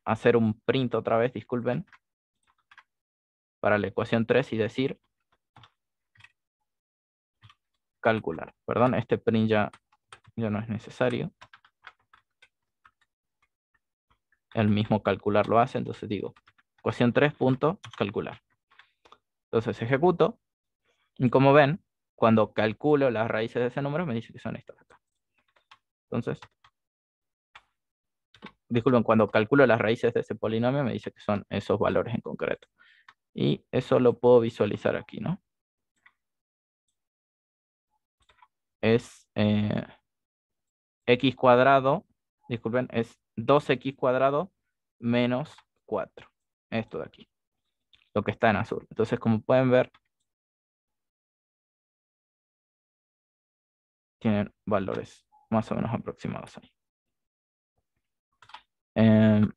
hacer un print otra vez, disculpen, para la ecuación 3 y decir calcular. Perdón, este print ya, ya no es necesario. El mismo calcular lo hace, entonces digo, ecuación 3 calcular. Entonces ejecuto, y como ven, cuando calculo las raíces de ese número, me dice que son estas acá. Entonces, disculpen, cuando calculo las raíces de ese polinomio, me dice que son esos valores en concreto. Y eso lo puedo visualizar aquí, ¿no? es eh, x cuadrado, disculpen, es 2x cuadrado menos 4. Esto de aquí, lo que está en azul. Entonces, como pueden ver, tienen valores más o menos aproximados ahí. Em,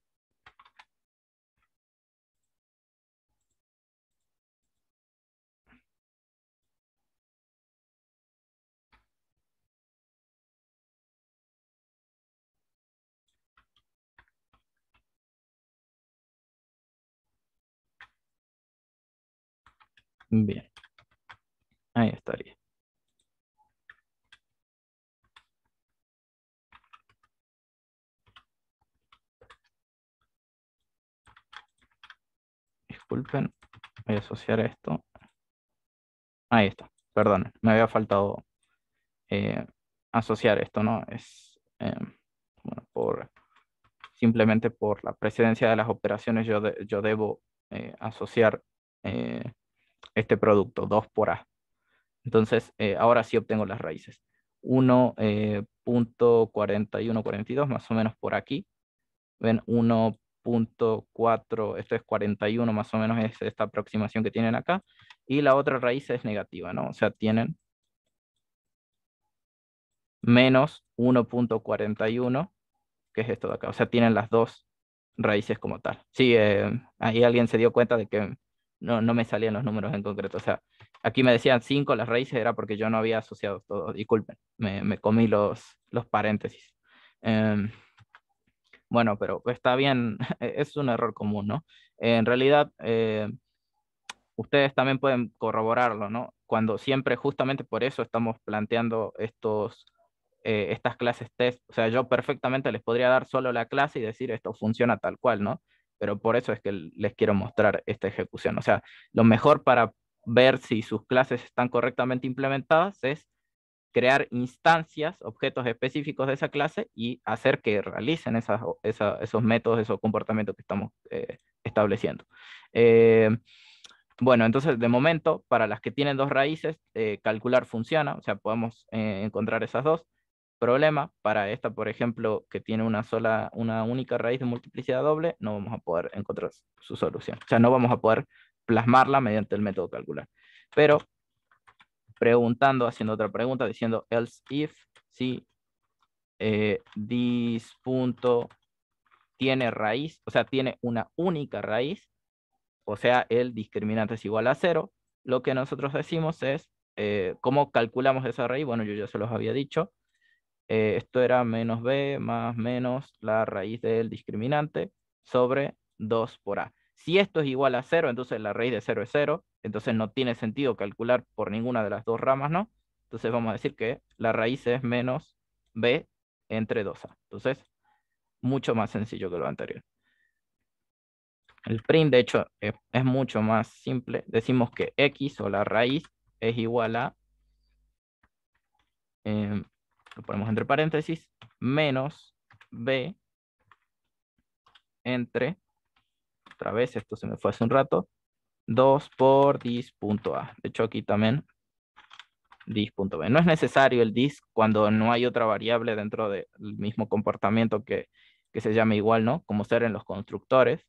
Bien. Ahí estaría. Disculpen, voy a asociar esto. Ahí está, perdón, me había faltado eh, asociar esto, ¿no? Es, em, bueno, por, simplemente por la precedencia de las operaciones yo, yo debo eh, asociar eh, este producto, 2 por A. Entonces, eh, ahora sí obtengo las raíces. 1.4142 eh, más o menos por aquí. Ven, 1.4, esto es 41 más o menos es esta aproximación que tienen acá. Y la otra raíz es negativa, ¿no? O sea, tienen menos 1.41, que es esto de acá. O sea, tienen las dos raíces como tal. Sí, eh, ahí alguien se dio cuenta de que no, me salían los números en concreto. O sea, aquí me decían cinco las raíces, era porque yo no había asociado todo. Disculpen, me, me comí los, los paréntesis. Em, bueno, pero está bien, e, es un error común, ¿no? en realidad, eh, ustedes también pueden corroborarlo, ¿no? Cuando siempre, justamente por eso estamos planteando estos, eh, estas clases test. O sea, yo perfectamente les podría dar solo la clase y decir esto funciona tal cual, ¿no? pero por eso es que les quiero mostrar esta ejecución. O sea, lo mejor para ver si sus clases están correctamente implementadas es crear instancias, objetos específicos de esa clase y hacer que realicen esos métodos, esos comportamientos que estamos eh, estableciendo. Eh, bueno, entonces de momento, para las que tienen dos raíces, eh, calcular funciona, o sea, podemos encontrar esas dos problema para esta, por ejemplo, que tiene una sola, una única raíz de multiplicidad doble, no vamos a poder encontrar su solución. O sea, no vamos a poder plasmarla mediante el método calcular. Pero preguntando, haciendo otra pregunta, diciendo else if, si eh, this punto tiene raíz, o sea, tiene una única raíz, o sea, el discriminante es igual a cero, lo que nosotros decimos es, eh, ¿cómo calculamos esa raíz? Bueno, yo ya se los había dicho, eh, esto era menos b más menos la raíz del discriminante sobre 2 por a. Si esto es igual a 0, entonces la raíz de 0 es 0, entonces no tiene sentido calcular por ninguna de las dos ramas, ¿no? Entonces vamos a decir que la raíz es menos b entre 2a. Entonces, mucho más sencillo que lo anterior. El print, de hecho, es, mucho más simple. Decimos que x o la raíz es igual a em, lo ponemos entre paréntesis, menos B entre, otra vez, esto se me fue hace un rato, 2 por dis.a. De hecho, aquí también dis.b. No es necesario el dis cuando no hay otra variable dentro del mismo comportamiento que, se llame igual, ¿no? Como ser en los constructores,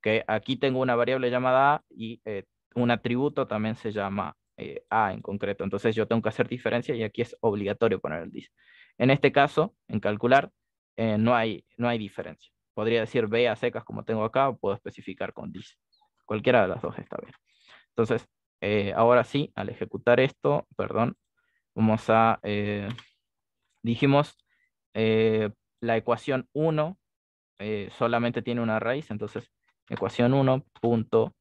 que aquí tengo una variable llamada a y eh, un atributo también se llama eh, a ah, en concreto. Entonces yo tengo que hacer diferencia y aquí es obligatorio poner el dis. En este caso, en calcular, eh, no, hay, no hay diferencia. Podría decir B a secas como tengo acá o puedo especificar con dis. Cualquiera de las dos está bien. Entonces, eh, ahora sí, al ejecutar esto, perdón, vamos a, dijimos, la ecuación 1 solamente tiene una raíz, entonces ecuación 1 punto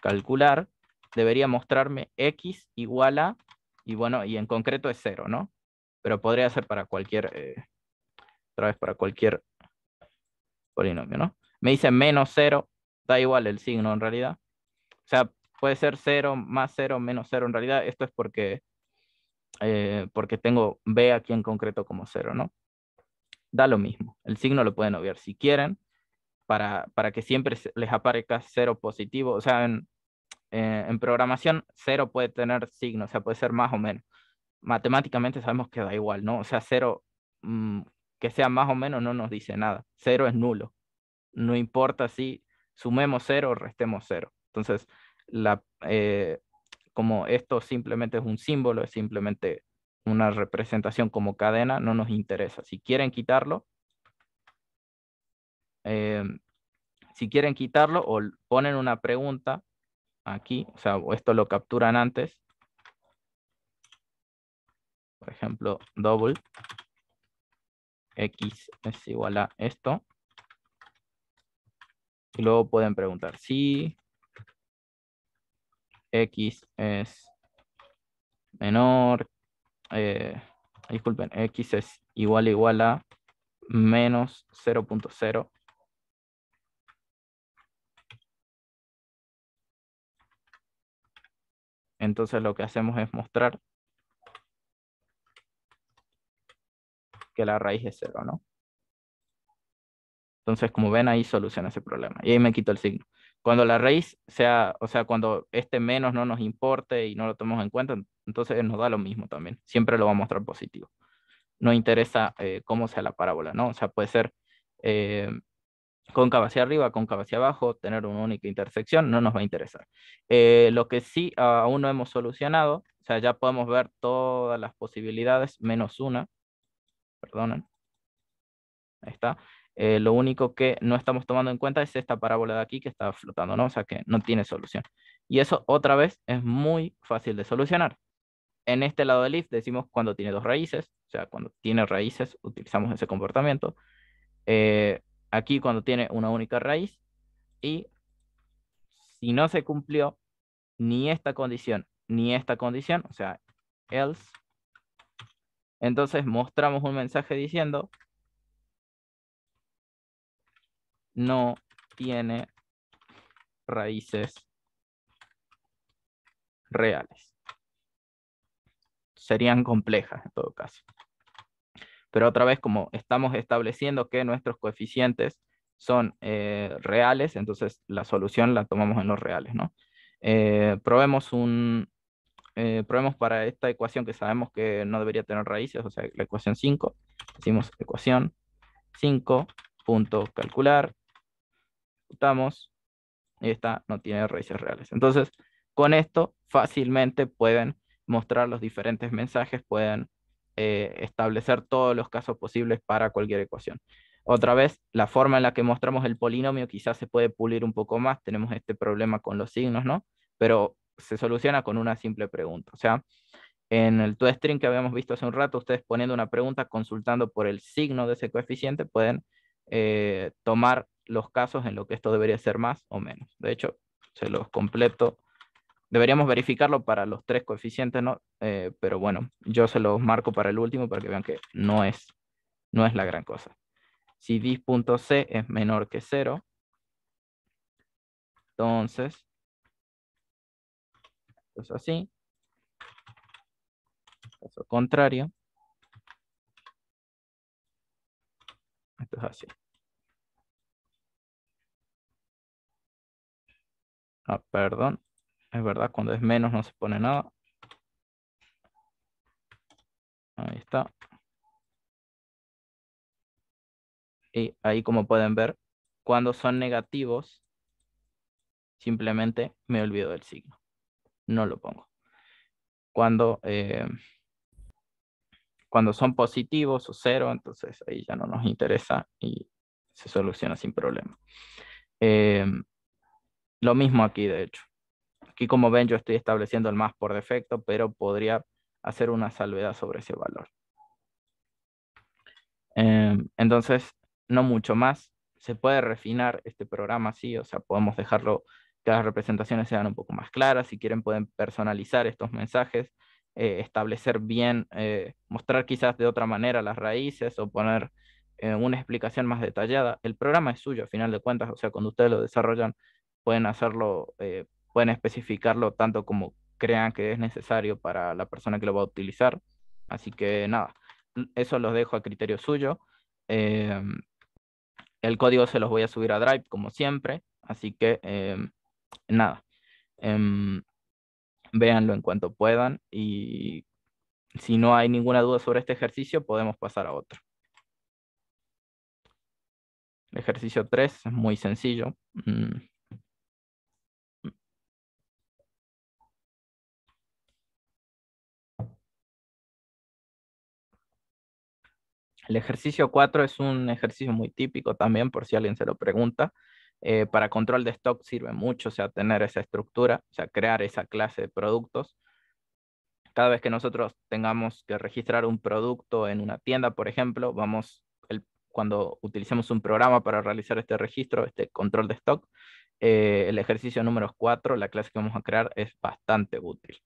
calcular debería mostrarme x igual a, y bueno, y en concreto es 0, ¿no? Pero podría ser para cualquier, eh, otra vez para cualquier polinomio, ¿no? Me dice menos 0, da igual el signo en realidad. O sea, puede ser 0 más 0 menos 0 en realidad. Esto es porque, eh, porque tengo b aquí en concreto como 0, ¿no? Da lo mismo. El signo lo pueden obviar si quieren. Para, para, que siempre les aparezca cero positivo. O sea, en, eh, en programación cero puede tener signo, o sea, puede ser más o menos. Matemáticamente sabemos que da igual, ¿no? O sea, cero, mm, que sea más o menos, no nos dice nada. Cero es nulo. No importa si sumemos cero o restemos cero. Entonces, la, eh, como esto simplemente es un símbolo, es simplemente una representación como cadena, no nos interesa. Si quieren quitarlo, eh, si quieren quitarlo o ponen una pregunta aquí, o sea, esto lo capturan antes. Por ejemplo, double x es igual a esto. Y luego pueden preguntar si x es menor, eh, disculpen, x es igual igual a menos 0.0 Entonces lo que hacemos es mostrar que la raíz es cero, ¿no? Entonces, como ven, ahí soluciona ese problema. Y ahí me quito el signo. Cuando la raíz sea, o sea, cuando este menos no nos importe y no lo tomemos en cuenta, entonces nos da lo mismo también. Siempre lo va a mostrar positivo. No interesa eh, cómo sea la parábola, ¿no? O sea, puede ser eh, cóncava hacia arriba, cóncava hacia abajo, tener una única intersección, no nos va a interesar. Eh, lo que sí aún no hemos solucionado, o sea, ya podemos ver todas las posibilidades menos una, perdonen, ahí está. Eh, lo único que no estamos tomando en cuenta es esta parábola de aquí que está flotando, ¿no? O sea, que no tiene solución. Y eso, otra vez, es muy fácil de solucionar. En este lado del if decimos cuando tiene dos raíces, o sea, cuando tiene raíces utilizamos ese comportamiento. Eh, aquí cuando tiene una única raíz y si no se cumplió ni esta condición ni esta condición, o sea, else, entonces mostramos un mensaje diciendo no tiene raíces reales. Serían complejas en todo caso. Pero otra vez, como estamos estableciendo que nuestros coeficientes son eh, reales, entonces la solución la tomamos en los reales, ¿no? Eh, probemos, un, eh, probemos para esta ecuación que sabemos que no debería tener raíces, o sea, la ecuación 5, Hicimos ecuación 5, punto ejecutamos, y esta no tiene raíces reales. Entonces, con esto fácilmente pueden mostrar los diferentes mensajes, pueden eh, establecer todos los casos posibles para cualquier ecuación. Otra vez, la forma en la que mostramos el polinomio quizás se puede pulir un poco más, tenemos este problema con los signos, ¿no? Pero se soluciona con una simple pregunta. O sea, en el 2String que habíamos visto hace un rato, ustedes poniendo una pregunta, consultando por el signo de ese coeficiente, pueden eh, tomar los casos en lo que esto debería ser más o menos. De hecho, se los completo Deberíamos verificarlo para los tres coeficientes, ¿no? Eh, pero bueno, yo se los marco para el último para que vean que no es, no es la gran cosa. Si dis.c es menor que 0, entonces, esto es así. Caso contrario. Esto es así. Ah, perdón. Es verdad, cuando es menos no se pone nada. Ahí está. Y ahí como pueden ver, cuando son negativos, simplemente me olvido del signo. No lo pongo. Cuando, eh, cuando son positivos o cero, entonces ahí ya no nos interesa y se soluciona sin problema. Eh, lo mismo aquí, de hecho. Aquí, como ven, yo estoy estableciendo el más por defecto, pero podría hacer una salvedad sobre ese valor. Em, entonces, no mucho más. Se puede refinar este programa, sí, o sea, podemos dejarlo que las representaciones sean un poco más claras. Si quieren, pueden personalizar estos mensajes, eh, establecer bien, eh, mostrar quizás de otra manera las raíces o poner eh, una explicación más detallada. El programa es suyo, a final de cuentas, o sea, cuando ustedes lo desarrollan, pueden hacerlo pueden especificarlo tanto como crean que es necesario para la persona que lo va a utilizar. Así que nada, eso los dejo a criterio suyo. Em, el código se los voy a subir a Drive como siempre, así que em, nada, em, véanlo en cuanto puedan y si no hay ninguna duda sobre este ejercicio, podemos pasar a otro. El ejercicio 3 es muy sencillo. Mm, El ejercicio 4 es un ejercicio muy típico también, por si alguien se lo pregunta. Eh, para control de stock sirve mucho, o sea, tener esa estructura, o sea, crear esa clase de productos. Cada vez que nosotros tengamos que registrar un producto en una tienda, por ejemplo, vamos, cuando utilicemos un programa para realizar este registro, este control de stock, eh, el ejercicio número 4, la clase que vamos a crear, es bastante útil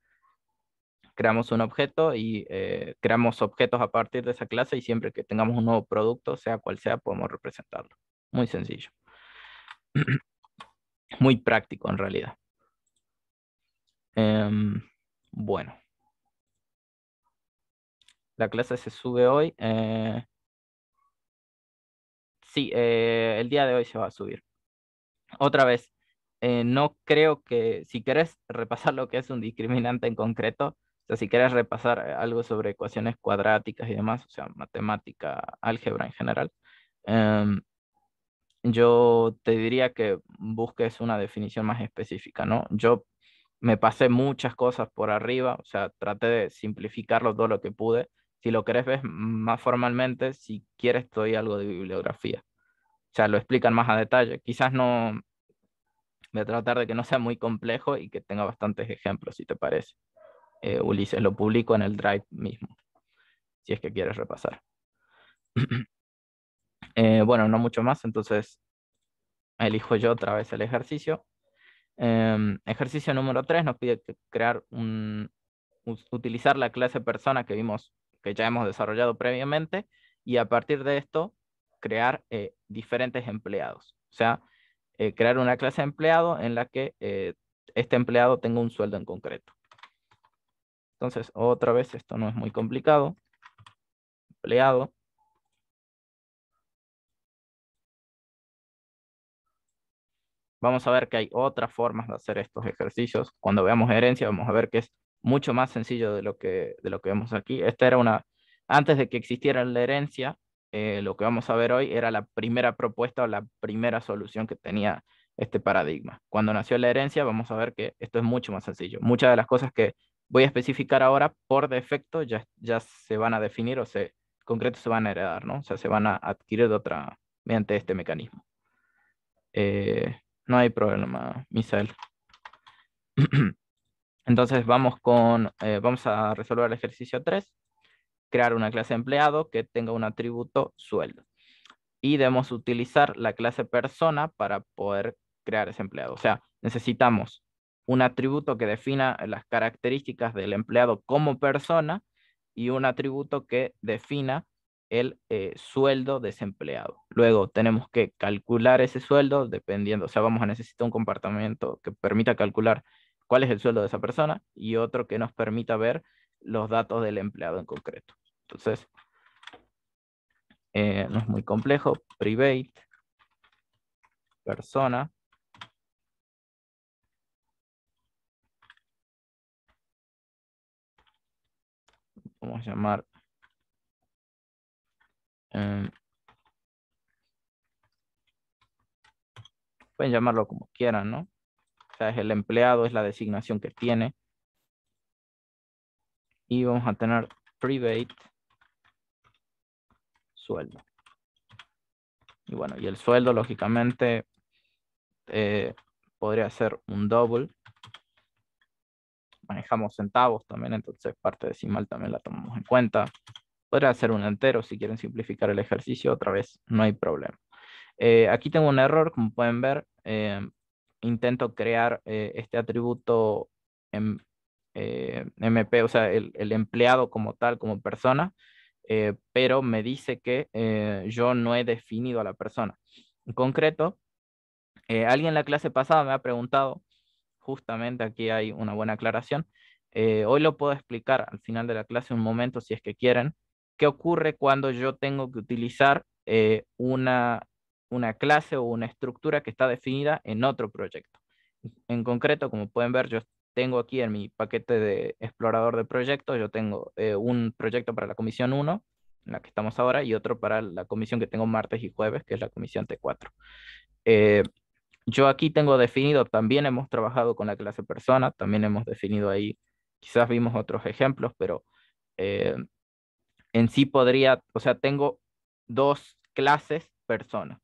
creamos un objeto y eh, creamos objetos a partir de esa clase y siempre que tengamos un nuevo producto, sea cual sea, podemos representarlo. Muy sencillo. Muy práctico en realidad. Em, bueno. La clase se sube hoy. Eh. sí, eh, el día de hoy se va a subir. Otra vez, no creo que, si querés repasar lo que es un discriminante en concreto, o sea, si quieres repasar eh, algo sobre ecuaciones cuadráticas y demás, o sea, matemática, álgebra en general, em, yo te diría que busques una definición más específica, ¿no? Yo me pasé muchas cosas por arriba, o sea, traté de simplificarlo todo lo que pude. Si lo querés ver más formalmente, si quieres, te algo de bibliografía. O sea, lo explican más a detalle. Quizás no, voy a tratar de que no sea muy complejo y que tenga bastantes ejemplos, si te parece. Eh, Ulises, lo publico en el Drive mismo, si es que quieres repasar. Eh, bueno, no mucho más, entonces elijo yo otra vez el ejercicio. Em, ejercicio número 3 nos pide crear un, utilizar la clase persona que vimos, que ya hemos desarrollado previamente, y a partir de esto crear eh, diferentes empleados. O sea, crear una clase empleado en la que este empleado tenga un sueldo en concreto. Entonces, otra vez, esto no es muy complicado. Empleado. Vamos a ver que hay otras formas de hacer estos ejercicios. Cuando veamos herencia, vamos a ver que es mucho más sencillo de lo que, de lo que vemos aquí. Esta era una, antes de que existiera la herencia, eh, lo que vamos a ver hoy era la primera propuesta o la primera solución que tenía este paradigma. Cuando nació la herencia, vamos a ver que esto es mucho más sencillo. Muchas de las cosas que voy a especificar ahora por defecto, ya, ya se van a definir o se, concreto se van a heredar, ¿no? O sea, se van a adquirir de otra, mediante este mecanismo. Eh, no hay problema, Misael. Entonces vamos con, eh, vamos a resolver el ejercicio 3, crear una clase empleado que tenga un atributo sueldo. Y debemos utilizar la clase persona para poder crear ese empleado. O sea, necesitamos un atributo que defina las características del empleado como persona y un atributo que defina el eh, sueldo desempleado. Luego tenemos que calcular ese sueldo dependiendo, o sea, vamos a necesitar un comportamiento que permita calcular cuál es el sueldo de esa persona y otro que nos permita ver los datos del empleado en concreto. Entonces, eh, no es muy complejo, private, persona, vamos a llamar em, pueden llamarlo como quieran, ¿no? O sea, es el empleado, es la designación que tiene. Y vamos a tener private sueldo. Y bueno, y el sueldo, lógicamente, eh, podría ser un double manejamos centavos también, entonces parte decimal también la tomamos en cuenta. Podría hacer un entero si quieren simplificar el ejercicio, otra vez, no hay problema. Eh, aquí tengo un error, como pueden ver, eh, intento crear eh, este atributo MP, em, o sea, el, el, empleado como tal, como persona, pero me dice que yo no he definido a la persona. En concreto, alguien en la clase pasada me ha preguntado justamente aquí hay una buena aclaración. Eh, hoy lo puedo explicar al final de la clase un momento si es que quieren. ¿Qué ocurre cuando yo tengo que utilizar eh, una, una clase o una estructura que está definida en otro proyecto? En concreto, como pueden ver, yo tengo aquí en mi paquete de explorador de proyectos, yo tengo eh, un proyecto para la comisión 1, en la que estamos ahora, y otro para la comisión que tengo martes y jueves, que es la comisión T4. Yo aquí tengo definido, también hemos trabajado con la clase persona, también hemos definido ahí, quizás vimos otros ejemplos, pero eh, en sí podría, o sea, tengo dos clases persona,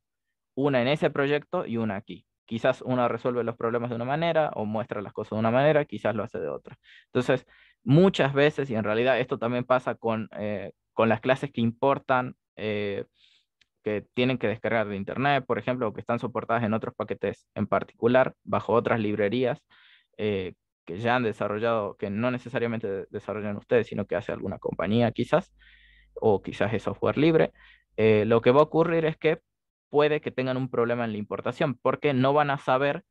una en ese proyecto y una aquí. Quizás una resuelve los problemas de una manera o muestra las cosas de una manera, quizás lo hace de otra. Entonces, muchas veces, y en realidad esto también pasa con, eh, con las clases que importan eh, que tienen que descargar de Internet, por ejemplo, o que están soportadas en otros paquetes en particular, bajo otras librerías eh, que ya han desarrollado, que no necesariamente desarrollan ustedes, sino que hace alguna compañía quizás, o quizás es software libre, eh, lo que va a ocurrir es que puede que tengan un problema en la importación, porque no van a saber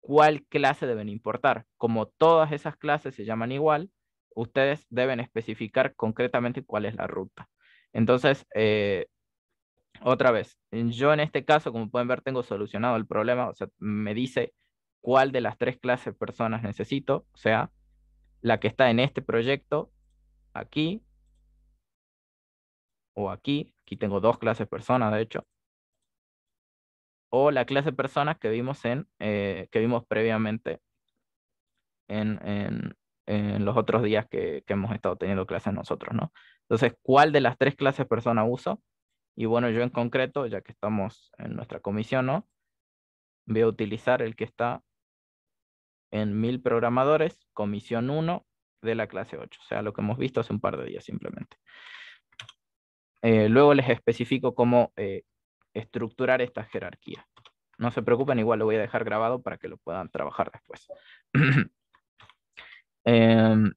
cuál clase deben importar. Como todas esas clases se llaman igual, ustedes deben especificar concretamente cuál es la ruta. Entonces, eh, otra vez, yo en este caso, como pueden ver, tengo solucionado el problema, o sea, me dice cuál de las tres clases personas necesito, o sea, la que está en este proyecto, aquí, o aquí, aquí tengo dos clases personas, de hecho, o la clase de personas que vimos, en, eh, que vimos previamente en, los otros días que, hemos estado teniendo clases nosotros, ¿no? Entonces, ¿cuál de las tres clases personas uso? Y bueno, yo en concreto, ya que estamos en nuestra comisión, ¿no? Voy a utilizar el que está en 1000 programadores, comisión 1 de la clase 8, o sea, lo que hemos visto hace un par de días simplemente. Eh, luego les especifico cómo eh, estructurar esta jerarquía. No se preocupen, igual lo voy a dejar grabado para que lo puedan trabajar después. Em,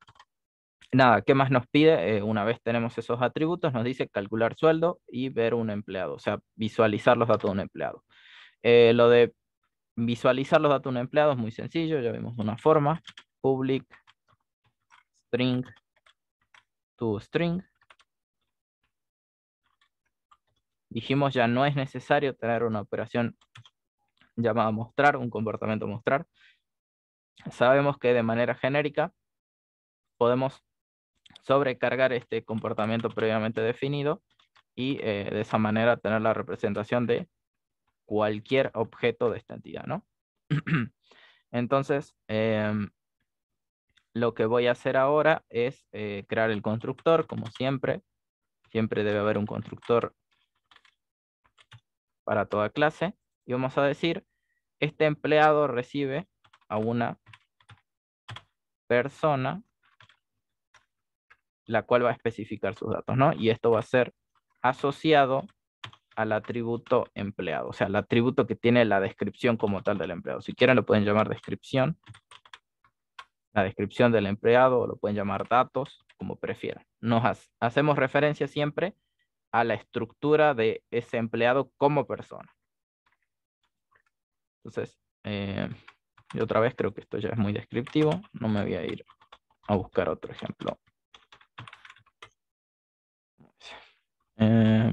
Nada, ¿qué más nos pide? Eh, una vez tenemos esos atributos, nos dice calcular sueldo y ver un empleado, o sea, visualizar los datos de un empleado. Eh, lo de visualizar los datos de un empleado es muy sencillo, ya vimos una forma, public string to string. Dijimos ya no es necesario tener una operación llamada mostrar, un comportamiento mostrar. Sabemos que de manera genérica podemos sobrecargar este comportamiento previamente definido y eh, de esa manera tener la representación de cualquier objeto de esta entidad, ¿no? Entonces, em, lo que voy a hacer ahora es eh, crear el constructor, como siempre. Siempre debe haber un constructor para toda clase. Y vamos a decir, este empleado recibe a una persona la cual va a especificar sus datos, ¿no? Y esto va a ser asociado al atributo empleado, o sea, el atributo que tiene la descripción como tal del empleado. Si quieren lo pueden llamar descripción, la descripción del empleado, o lo pueden llamar datos, como prefieran. Nos hacemos referencia siempre a la estructura de ese empleado como persona. Entonces, eh, y otra vez creo que esto ya es muy descriptivo, no me voy a ir a buscar otro ejemplo eh,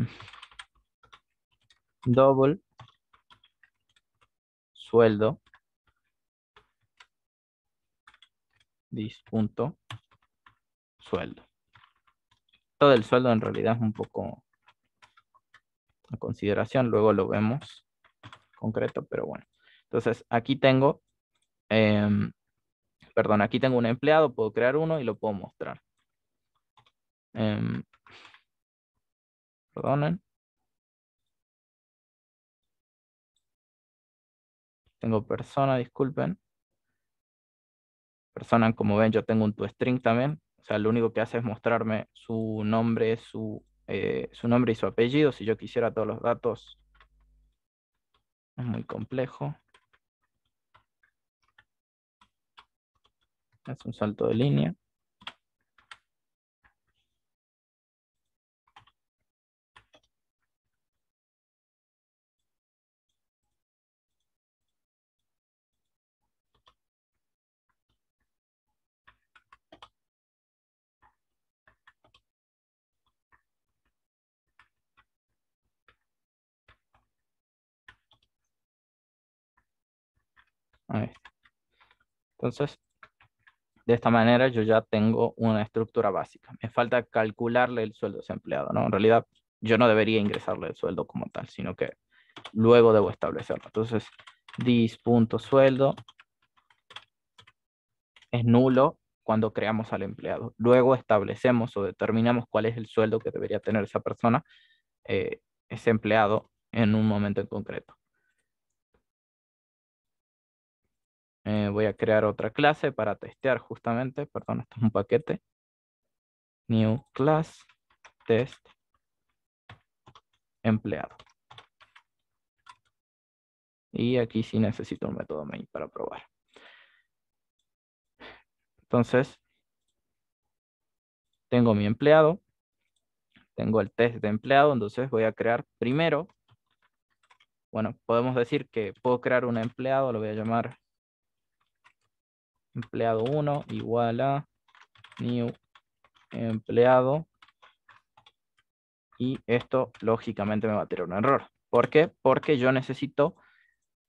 double sueldo dispunto sueldo. Todo el sueldo en realidad es un poco a consideración, luego lo vemos concreto, pero bueno. Entonces aquí tengo, em, perdón, aquí tengo un empleado, puedo crear uno y lo puedo mostrar. Eh, Perdonen. Tengo persona, disculpen. Persona, como ven, yo tengo un toString también. O sea, lo único que hace es mostrarme su nombre, su, eh, su nombre y su apellido. Si yo quisiera todos los datos, es muy complejo. Es un salto de línea. Entonces, de esta manera yo ya tengo una estructura básica. Me falta calcularle el sueldo a ese empleado, ¿no? En realidad, yo no debería ingresarle el sueldo como tal, sino que luego debo establecerlo. Entonces, sueldo es nulo cuando creamos al empleado. Luego establecemos o determinamos cuál es el sueldo que debería tener esa persona, eh, ese empleado, en un momento en concreto. Eh, voy a crear otra clase para testear justamente. Perdón, esto es un paquete. New class test empleado. Y aquí sí necesito un método main para probar. Entonces, tengo mi empleado, tengo el test de empleado, entonces voy a crear primero, bueno, podemos decir que puedo crear un empleado, lo voy a llamar empleado 1 igual a new empleado. Y esto lógicamente me va a tirar un error. ¿Por qué? Porque yo necesito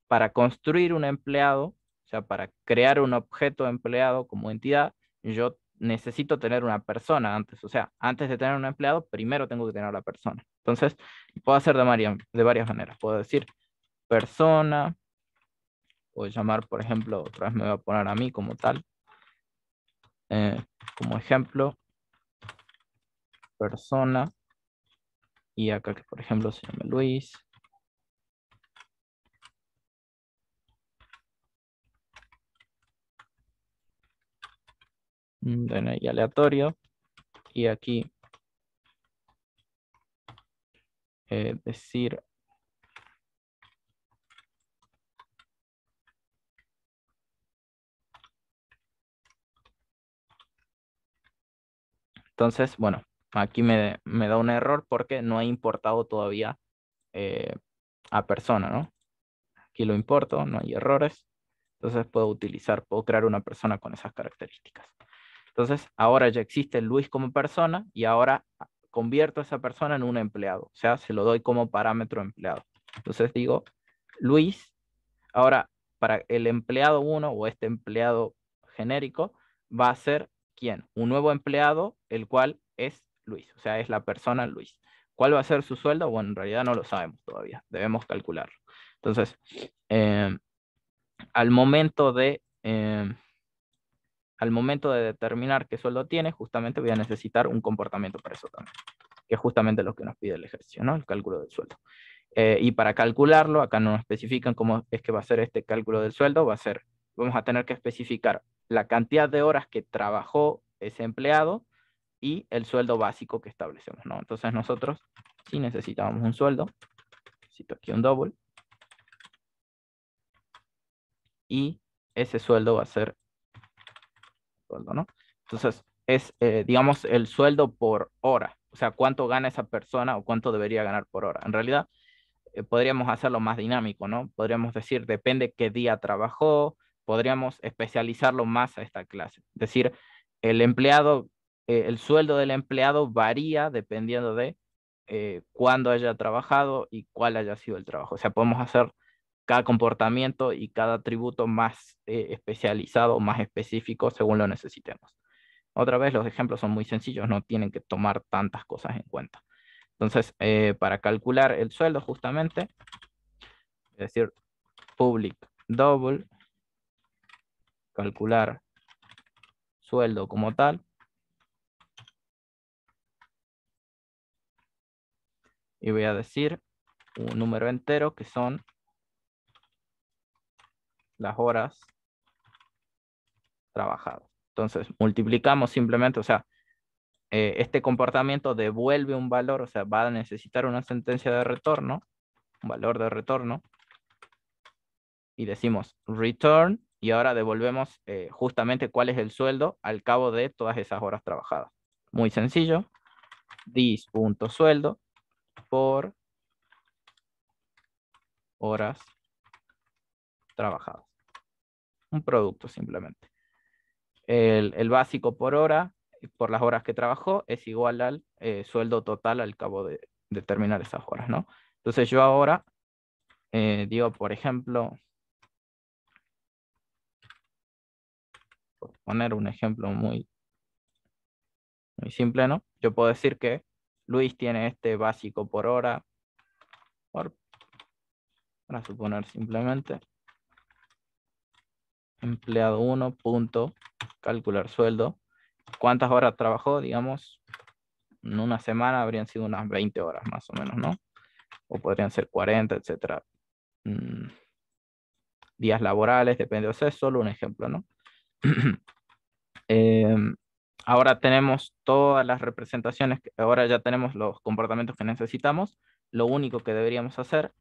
para construir un empleado, o sea, para crear un objeto empleado como entidad, yo necesito tener una persona antes. O sea, antes de tener un empleado, primero tengo que tener la persona. Entonces, puedo hacer de varias, de varias maneras. Puedo decir persona llamar, por ejemplo, otra vez me voy a poner a mí como tal, eh, como ejemplo, persona, y acá que por ejemplo se llama Luis. ahí mm, aleatorio, y aquí eh, decir Entonces, bueno, aquí me, da un error porque no he importado todavía eh, a persona, ¿no? Aquí lo importo, no hay errores. Entonces puedo utilizar, puedo crear una persona con esas características. Entonces, ahora ya existe Luis como persona y ahora convierto a esa persona en un empleado. O sea, se lo doy como parámetro empleado. Entonces digo, Luis, ahora para el empleado 1 o este empleado genérico va a ser quién? Un nuevo empleado, el cual es Luis, o sea, es la persona Luis. ¿Cuál va a ser su sueldo? Bueno, en realidad no lo sabemos todavía, debemos calcularlo. Entonces, em, al momento de... Em, al momento de determinar qué sueldo tiene, justamente voy a necesitar un comportamiento para eso también, que es justamente lo que nos pide el ejercicio, ¿no? El cálculo del sueldo. Eh, y para calcularlo, acá no nos especifican cómo es que va a ser este cálculo del sueldo, va a ser vamos a tener que especificar la cantidad de horas que trabajó ese empleado y el sueldo básico que establecemos, ¿no? Entonces nosotros sí necesitábamos un sueldo, necesito aquí un double, y ese sueldo va a ser sueldo, ¿no? Entonces es, eh, digamos, el sueldo por hora, o sea, cuánto gana esa persona o cuánto debería ganar por hora. En realidad, eh, podríamos hacerlo más dinámico, ¿no? Podríamos decir, depende qué día trabajó, podríamos especializarlo más a esta clase. Es decir, el empleado, eh, el sueldo del empleado varía dependiendo de eh, cuándo haya trabajado y cuál haya sido el trabajo. O sea, podemos hacer cada comportamiento y cada atributo más eh, especializado, más específico, según lo necesitemos. Otra vez, los ejemplos son muy sencillos, no tienen que tomar tantas cosas en cuenta. Entonces, para calcular el sueldo, justamente, es decir, public double calcular sueldo como tal. Y voy a decir un número entero que son las horas trabajadas. Entonces, multiplicamos simplemente, o sea, eh, este comportamiento devuelve un valor, o sea, va a necesitar una sentencia de retorno, un valor de retorno, y decimos return y ahora devolvemos eh, justamente cuál es el sueldo al cabo de todas esas horas trabajadas. Muy sencillo, dis.sueldo por horas trabajadas. Un producto simplemente. El, básico por hora, por las horas que trabajó, es igual al eh, sueldo total al cabo de, terminar esas horas, ¿no? Entonces yo ahora eh, digo, por ejemplo, por poner un ejemplo muy, muy simple, ¿no? Yo puedo decir que Luis tiene este básico por hora, por, para suponer simplemente, empleado 1, punto, calcular sueldo. ¿Cuántas horas trabajó? Digamos, en una semana habrían sido unas 20 horas más o menos, ¿no? O podrían ser 40, etcétera. Mm, días laborales, depende, o sea, es solo un ejemplo, ¿no? Em, ahora tenemos todas las representaciones, ahora ya tenemos los comportamientos que necesitamos. Lo único que deberíamos hacer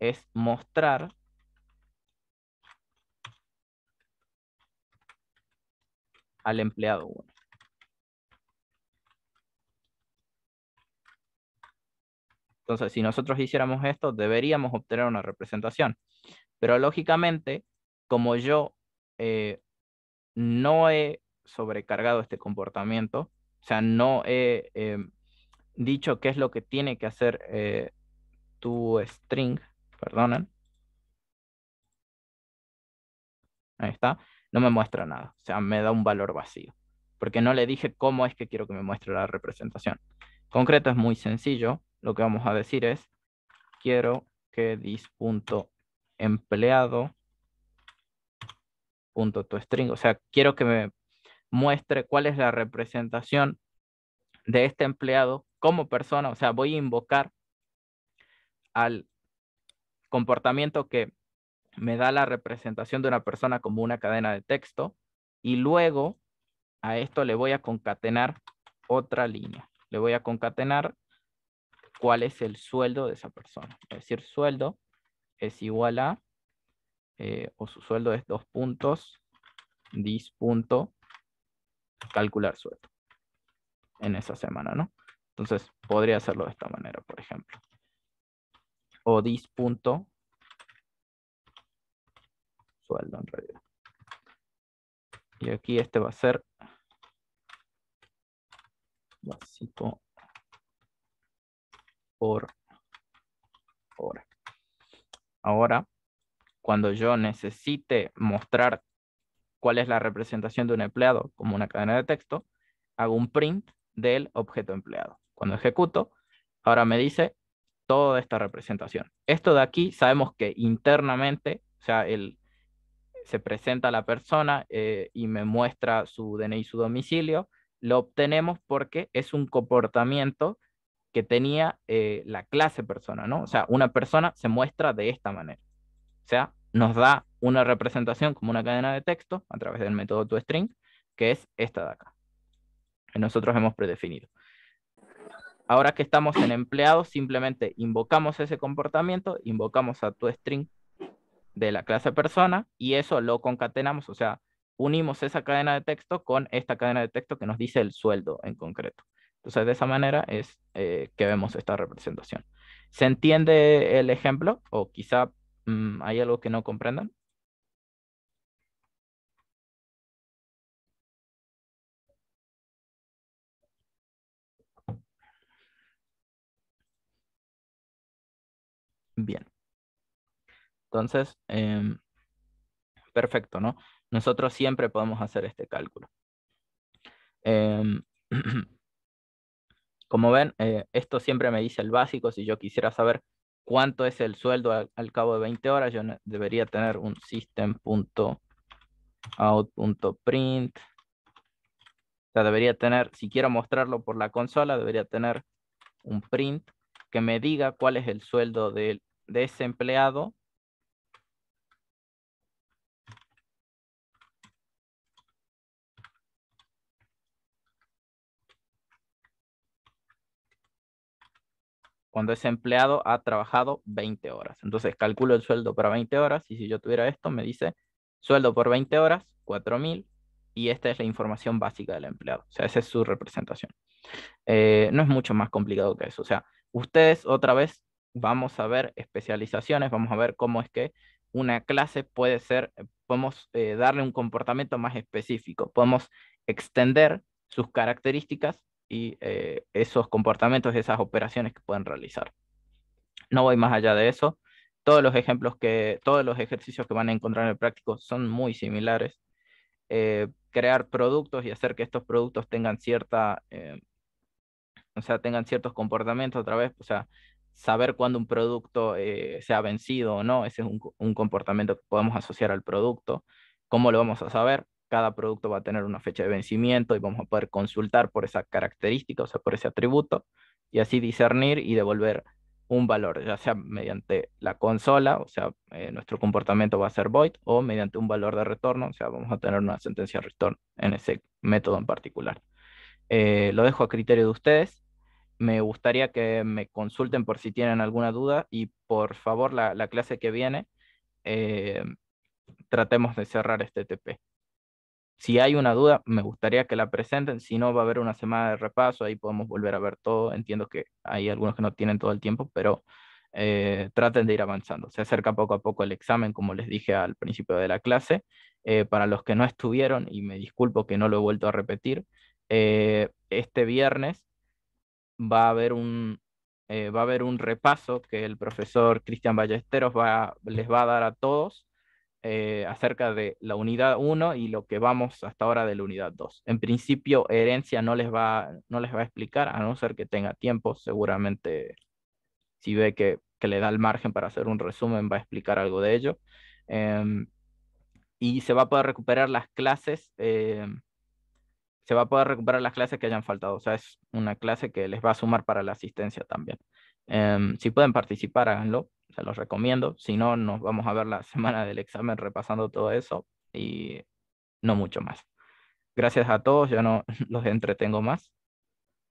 es mostrar al empleado 1. Entonces, si nosotros hiciéramos esto, deberíamos obtener una representación. Pero lógicamente, como yo eh, no he sobrecargado este comportamiento, o sea, no he em, dicho qué es lo que tiene que hacer eh, tu string, perdonen. Ahí está, no me muestra nada, o sea, me da un valor vacío, porque no le dije cómo es que quiero que me muestre la representación. Concreto es muy sencillo, lo que vamos a decir es, quiero que dis.empleado punto to string. O sea, quiero que me muestre cuál es la representación de este empleado como persona. O sea, voy a invocar al comportamiento que me da la representación de una persona como una cadena de texto y luego a esto le voy a concatenar otra línea. Le voy a concatenar cuál es el sueldo de esa persona. Es decir, sueldo es igual a eh, o su sueldo es dos puntos, dis punto, calcular sueldo en esa semana, ¿no? Entonces podría hacerlo de esta manera, por ejemplo. O dis punto sueldo en realidad. Y aquí este va a ser básico por hora. Ahora cuando yo necesite mostrar cuál es la representación de un empleado como una cadena de texto, hago un print del objeto empleado. Cuando ejecuto, ahora me dice toda esta representación. Esto de aquí sabemos que internamente, o sea, el, se presenta la persona eh, y me muestra su DNI y su domicilio, lo obtenemos porque es un comportamiento que tenía eh, la clase persona, ¿no? O sea, una persona se muestra de esta manera. O sea, nos da una representación como una cadena de texto a través del método toString, que es esta de acá, que nosotros hemos predefinido. Ahora que estamos en empleados, simplemente invocamos ese comportamiento, invocamos a toString de la clase persona y eso lo concatenamos, o sea, unimos esa cadena de texto con esta cadena de texto que nos dice el sueldo en concreto. Entonces, de esa manera es eh, que vemos esta representación. ¿Se entiende el ejemplo? O quizá Mm, ¿Hay algo que no comprendan? Bien. Entonces, em, perfecto, ¿no? Nosotros siempre podemos hacer este cálculo. Em, como ven, eh, esto siempre me dice el básico. Si yo quisiera saber cuánto es el sueldo al, cabo de 20 horas, yo debería tener un system.out.print. O sea, debería tener, si quiero mostrarlo por la consola, debería tener un print que me diga cuál es el sueldo de ese empleado cuando ese empleado ha trabajado 20 horas. Entonces calculo el sueldo para 20 horas y si yo tuviera esto me dice sueldo por 20 horas, 4.000 y esta es la información básica del empleado. O sea, esa es su representación. Eh, no es mucho más complicado que eso. O sea, ustedes otra vez vamos a ver especializaciones, vamos a ver cómo es que una clase puede ser, eh, podemos eh, darle un comportamiento más específico, podemos extender sus características y eh, esos comportamientos, esas operaciones que pueden realizar. No voy más allá de eso. Todos los ejemplos que, todos los ejercicios que van a encontrar en el práctico son muy similares. Eh, crear productos y hacer que estos productos tengan cierta, eh, o sea, tengan ciertos comportamientos otra vez, o sea, saber cuándo un producto se ha vencido o no, ese es un, un comportamiento que podemos asociar al producto. ¿Cómo lo vamos a saber? cada producto va a tener una fecha de vencimiento y vamos a poder consultar por esa característica, o sea, por ese atributo, y así discernir y devolver un valor, ya sea mediante la consola, o sea, eh, nuestro comportamiento va a ser void, o mediante un valor de retorno, o sea, vamos a tener una sentencia de return en ese método en particular. Eh, lo dejo a criterio de ustedes. Me gustaría que me consulten por si tienen alguna duda y por favor la, clase que viene eh, tratemos de cerrar este TP. Si hay una duda, me gustaría que la presenten. Si no, va a haber una semana de repaso, ahí podemos volver a ver todo. Entiendo que hay algunos que no tienen todo el tiempo, pero eh, traten de ir avanzando. Se acerca poco a poco el examen, como les dije al principio de la clase. Eh, para los que no estuvieron, y me disculpo que no lo he vuelto a repetir, eh, este viernes va a haber un, va a haber un repaso que el profesor Cristian Ballesteros les va a dar a todos eh, acerca de la unidad 1 y lo que vamos hasta ahora de la unidad 2. En principio, herencia no les, va, no les va a explicar, a no ser que tenga tiempo. Seguramente, si ve que, le da el margen para hacer un resumen, va a explicar algo de ello. Em, y se va a poder recuperar las clases. Em, se va a poder recuperar las clases que hayan faltado. O sea, es una clase que les va a sumar para la asistencia también. Em, si pueden participar, háganlo, se los recomiendo. Si no, nos vamos a ver la semana del examen repasando todo eso y no mucho más. Gracias a todos, ya no los entretengo más.